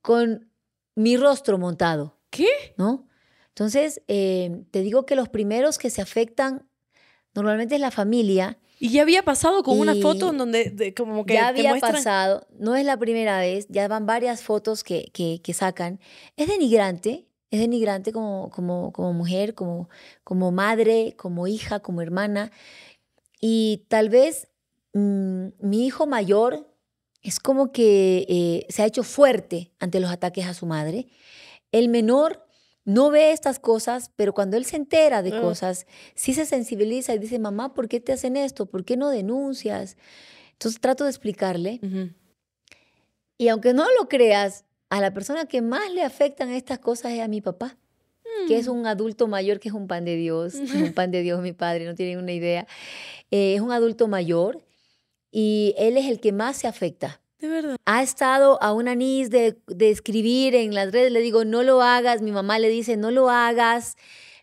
con mi rostro montado. ¿Qué? ¿No? Entonces, eh, te digo que los primeros que se afectan normalmente es la familia. Y ya había pasado con una foto en donde como que... Ya había pasado, no es la primera vez, ya van varias fotos que, sacan. Es denigrante, es denigrante como, como, como mujer, como, como madre, como hija, como hermana. Y tal vez Mm, mi hijo mayor es como que eh, se ha hecho fuerte ante los ataques a su madre. El menor no ve estas cosas, pero cuando él se entera de ah. cosas, sí se sensibiliza y dice, mamá, ¿por qué te hacen esto? ¿Por qué no denuncias? Entonces trato de explicarle. Y aunque no lo creas, a la persona que más le afectan estas cosas es a mi papá, que es mm. un adulto mayor, que es un pan de Dios, un pan de Dios mi padre, no tienen una idea. Eh, es un adulto mayor y él es el que más se afecta. De verdad. Ha estado a un anís de, escribir en las redes, le digo, no lo hagas, mi mamá le dice, no lo hagas,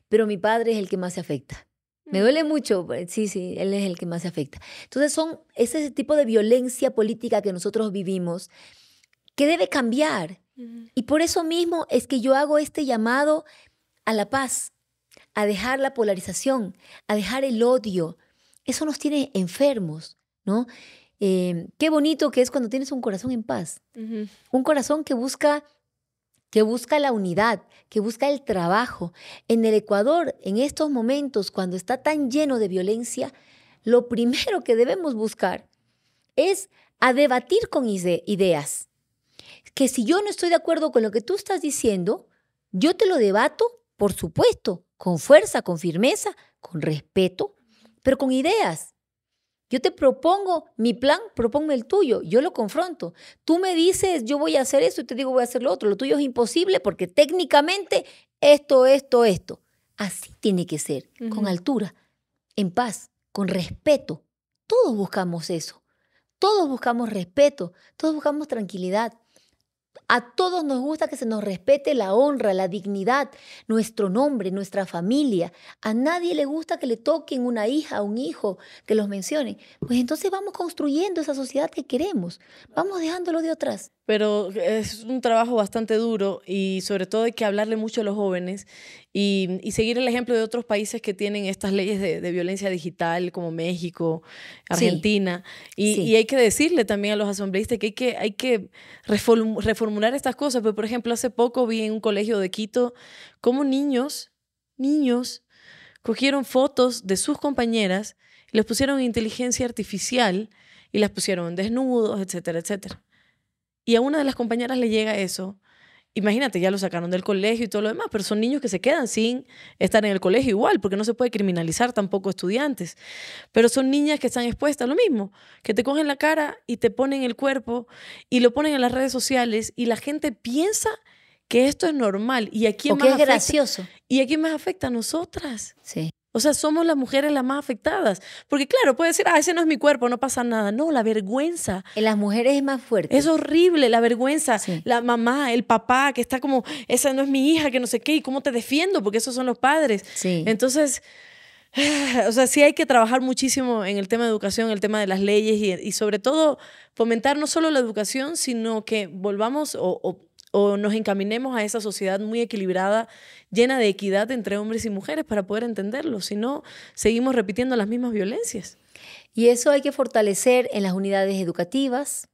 pero mi padre es el que más se afecta. Me mm. duele mucho, eh, sí, sí, él es el que más se afecta. Entonces son ese tipo de violencia política que nosotros vivimos que debe cambiar. Y por eso mismo es que yo hago este llamado a la paz, a dejar la polarización, a dejar el odio. Eso nos tiene enfermos. ¿no? Eh, qué bonito que es cuando tienes un corazón en paz, un corazón que busca que busca la unidad, que busca el trabajo. En el Ecuador, en estos momentos, cuando está tan lleno de violencia, lo primero que debemos buscar es a debatir con ideas. Que si yo no estoy de acuerdo con lo que tú estás diciendo, yo te lo debato, por supuesto, con fuerza, con firmeza, con respeto, pero con ideas. Yo te propongo mi plan, propongo el tuyo, yo lo confronto. Tú me dices, yo voy a hacer eso y te digo, voy a hacer lo otro. Lo tuyo es imposible porque técnicamente esto, esto, esto. Así tiene que ser, con altura, en paz, con respeto. Todos buscamos eso. Todos buscamos respeto, todos buscamos tranquilidad, a todos nos gusta que se nos respete la honra, la dignidad, nuestro nombre, nuestra familia. A nadie le gusta que le toquen una hija, un hijo, que los mencione. Pues entonces vamos construyendo esa sociedad que queremos. Vamos dejándolo de atrás pero es un trabajo bastante duro y sobre todo hay que hablarle mucho a los jóvenes y, seguir el ejemplo de otros países que tienen estas leyes de, violencia digital como México, Argentina. y, hay que decirle también a los asambleístas que hay que, reformular estas cosas. Pero, pues, por ejemplo, hace poco vi en un colegio de Quito cómo niños, niños, cogieron fotos de sus compañeras, les pusieron inteligencia artificial y las pusieron desnudos, etcétera, etcétera. Y a una de las compañeras le llega eso. Imagínate, ya lo sacaron del colegio y todo lo demás, pero son niños que se quedan sin estar en el colegio igual, porque no se puede criminalizar tampoco estudiantes. Pero son niñas que están expuestas a lo mismo, que te cogen la cara y te ponen el cuerpo y lo ponen en las redes sociales y la gente piensa que esto es normal. ¿Y aquí más es gracioso. ¿Y a más afecta? A nosotras. Sí. O sea, somos las mujeres las más afectadas. Porque claro, puede decir, ah, ese no es mi cuerpo, no pasa nada. No, la vergüenza. En las mujeres es más fuerte. Es horrible la vergüenza. La mamá, el papá, que está como, esa no es mi hija, que no sé qué, y cómo te defiendo, porque esos son los padres. Sí. Entonces, o sea, sí hay que trabajar muchísimo en el tema de educación, en el tema de las leyes y, y sobre todo fomentar no solo la educación, sino que volvamos o o nos encaminemos a esa sociedad muy equilibrada, llena de equidad entre hombres y mujeres para poder entenderlo. Si no, seguimos repitiendo las mismas violencias. Y eso hay que fortalecer en las unidades educativas,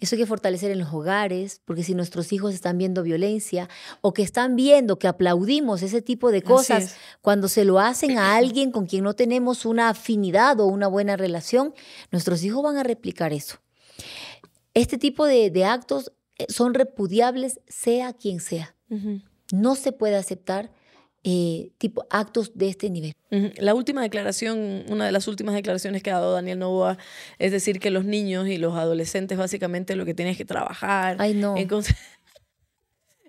eso hay que fortalecer en los hogares, porque si nuestros hijos están viendo violencia o que están viendo que aplaudimos ese tipo de cosas cuando se lo hacen a alguien con quien no tenemos una afinidad o una buena relación, nuestros hijos van a replicar eso. Este tipo de, de actos eh, son repudiables sea quien sea. No se puede aceptar eh, tipo actos de este nivel. La última declaración, una de las últimas declaraciones que ha dado Daniel Novoa, es decir que los niños y los adolescentes básicamente lo que tienen es que trabajar.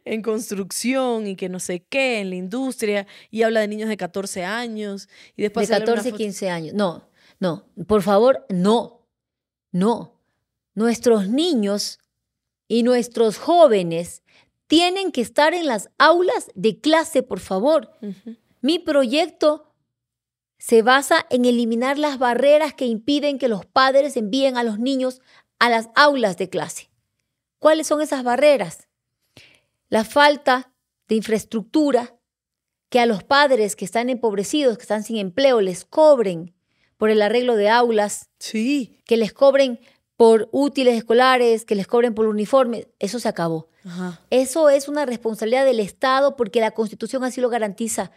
En, construcción y que no sé qué, en la industria, y habla de niños de 14 años. Y después de 14, y 15 años. No, no, por favor, no, no. Nuestros niños y nuestros jóvenes tienen que estar en las aulas de clase, por favor. Mi proyecto se basa en eliminar las barreras que impiden que los padres envíen a los niños a las aulas de clase. ¿Cuáles son esas barreras? La falta de infraestructura que a los padres que están empobrecidos, que están sin empleo, les cobren por el arreglo de aulas. Sí. Que les cobren por útiles escolares, que les cobren por uniforme, eso se acabó. Eso es una responsabilidad del Estado porque la Constitución así lo garantiza.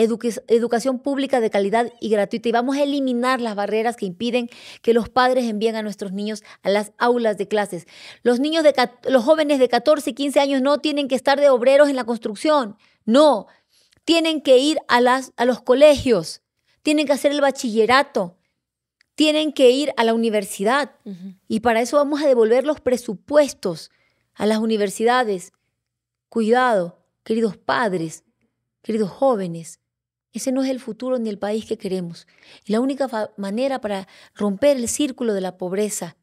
educación pública de calidad y gratuita. Y vamos a eliminar las barreras que impiden que los padres envíen a nuestros niños a las aulas de clases. Los, niños de, los jóvenes de 14 y 15 años no tienen que estar de obreros en la construcción. No, tienen que ir a, las, a los colegios, tienen que hacer el bachillerato, tienen que ir a la universidad. Y para eso vamos a devolver los presupuestos a las universidades. Cuidado, queridos padres, queridos jóvenes. Ese no es el futuro ni el país que queremos. la única manera para romper el círculo de la pobreza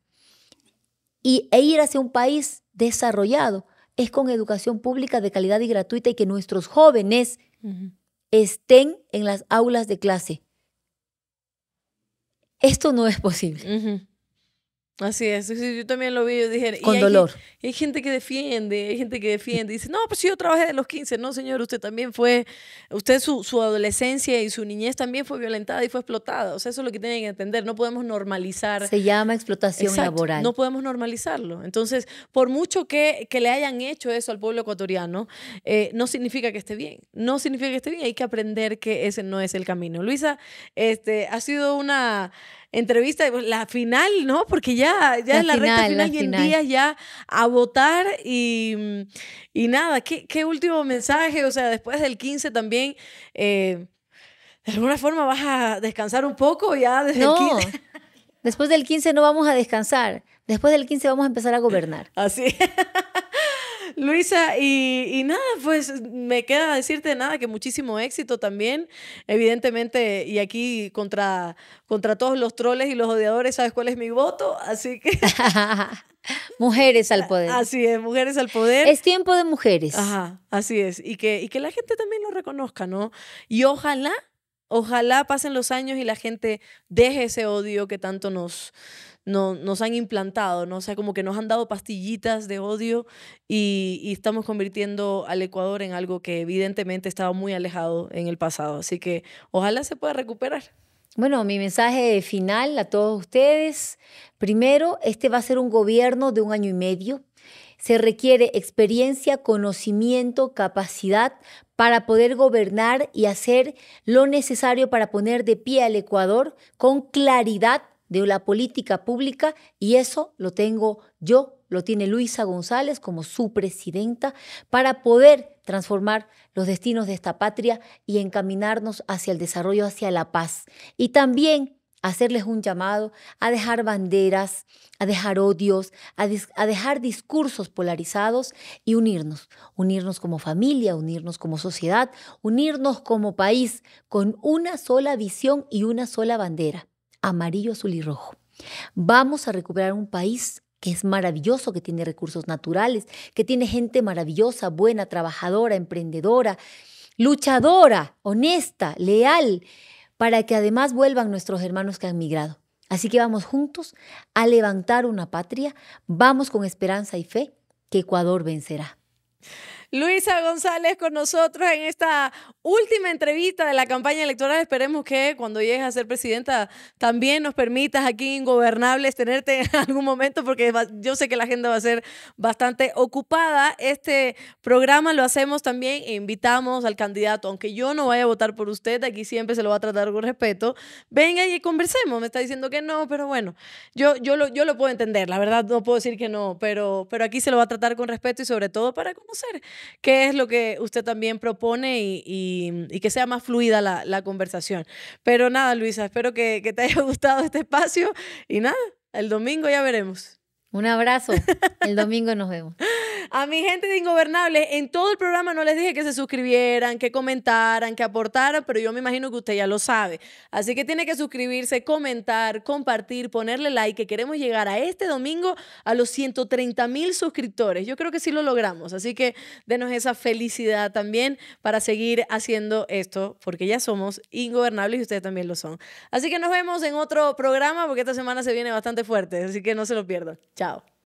y, e ir hacia un país desarrollado es con educación pública de calidad y gratuita y que nuestros jóvenes estén en las aulas de clase esto no es posible. Así es, yo también lo vi, yo dije... Con y dolor. Hay, gente que defiende, hay gente que defiende, dice, no, pues si yo trabajé de los 15, no señor, usted también fue, usted su, adolescencia y su niñez también fue violentada y fue explotada, o sea, eso es lo que tienen que entender, no podemos normalizar... Se llama explotación laboral. No podemos normalizarlo, entonces, por mucho que, que le hayan hecho eso al pueblo ecuatoriano, eh, no significa que esté bien, no significa que esté bien, hay que aprender que ese no es el camino. Luisa, este, ha sido una entrevista, pues, la final, ¿no? Porque ya, ya es la recta final y en día ya a votar y, nada, ¿qué, ¿qué, último mensaje? O sea, después del 15 también, eh, de alguna forma vas a descansar un poco ya desde el 15. Después del 15 no vamos a descansar. Después del 15 vamos a empezar a gobernar. Así. Luisa, y, nada, pues me queda decirte nada, que muchísimo éxito también, evidentemente, y aquí contra, contra todos los troles y los odiadores, sabes cuál es mi voto, así que... mujeres al poder. Así es, mujeres al poder. Es tiempo de mujeres. Ajá, así es. Y que, y que la gente también lo reconozca, ¿no? Y ojalá Ojalá pasen los años y la gente deje ese odio que tanto nos, no, nos han implantado, ¿no? O sea, como que nos han dado pastillitas de odio y, y estamos convirtiendo al Ecuador en algo que evidentemente estaba muy alejado en el pasado. Así que ojalá se pueda recuperar. Bueno, mi mensaje final a todos ustedes. Primero, este va a ser un gobierno de un año y medio. Se requiere experiencia, conocimiento, capacidad para poder gobernar y hacer lo necesario para poner de pie al Ecuador con claridad de la política pública y eso lo tengo yo, lo tiene Luisa González como su presidenta para poder transformar los destinos de esta patria y encaminarnos hacia el desarrollo, hacia la paz. Y también hacerles un llamado a dejar banderas, a dejar odios, a, dejar discursos polarizados y unirnos, unirnos como familia, unirnos como sociedad, unirnos como país con una sola visión y una sola bandera amarillo, azul y rojo. Vamos a recuperar un país que es maravilloso, que tiene recursos naturales, que tiene gente maravillosa, buena, trabajadora, emprendedora, luchadora, honesta, leal, para que además vuelvan nuestros hermanos que han migrado. Así que vamos juntos a levantar una patria, vamos con esperanza y fe que Ecuador vencerá. Luisa González con nosotros en esta última entrevista de la campaña electoral. Esperemos que cuando llegues a ser presidenta también nos permitas aquí ingobernables tenerte en algún momento porque yo sé que la agenda va a ser bastante ocupada. Este programa lo hacemos también e invitamos al candidato, aunque yo no vaya a votar por usted, aquí siempre se lo va a tratar con respeto. Venga y conversemos. Me está diciendo que no, pero bueno, yo, yo, lo, yo lo puedo entender. La verdad no puedo decir que no, pero, pero aquí se lo va a tratar con respeto y sobre todo para conocer qué es lo que usted también propone y, que sea más fluida la, conversación. Pero nada, Luisa, espero que te haya gustado este espacio y nada, el domingo ya veremos. Un abrazo, el domingo nos vemos. a mi gente de Ingobernables, en todo el programa no les dije que se suscribieran, que comentaran, que aportaran, pero yo me imagino que usted ya lo sabe. Así que tiene que suscribirse, comentar, compartir, ponerle like, que queremos llegar a este domingo a los 130 mil suscriptores. Yo creo que sí lo logramos, así que denos esa felicidad también para seguir haciendo esto, porque ya somos ingobernables y ustedes también lo son. Así que nos vemos en otro programa, porque esta semana se viene bastante fuerte, así que no se lo pierdan. Chao.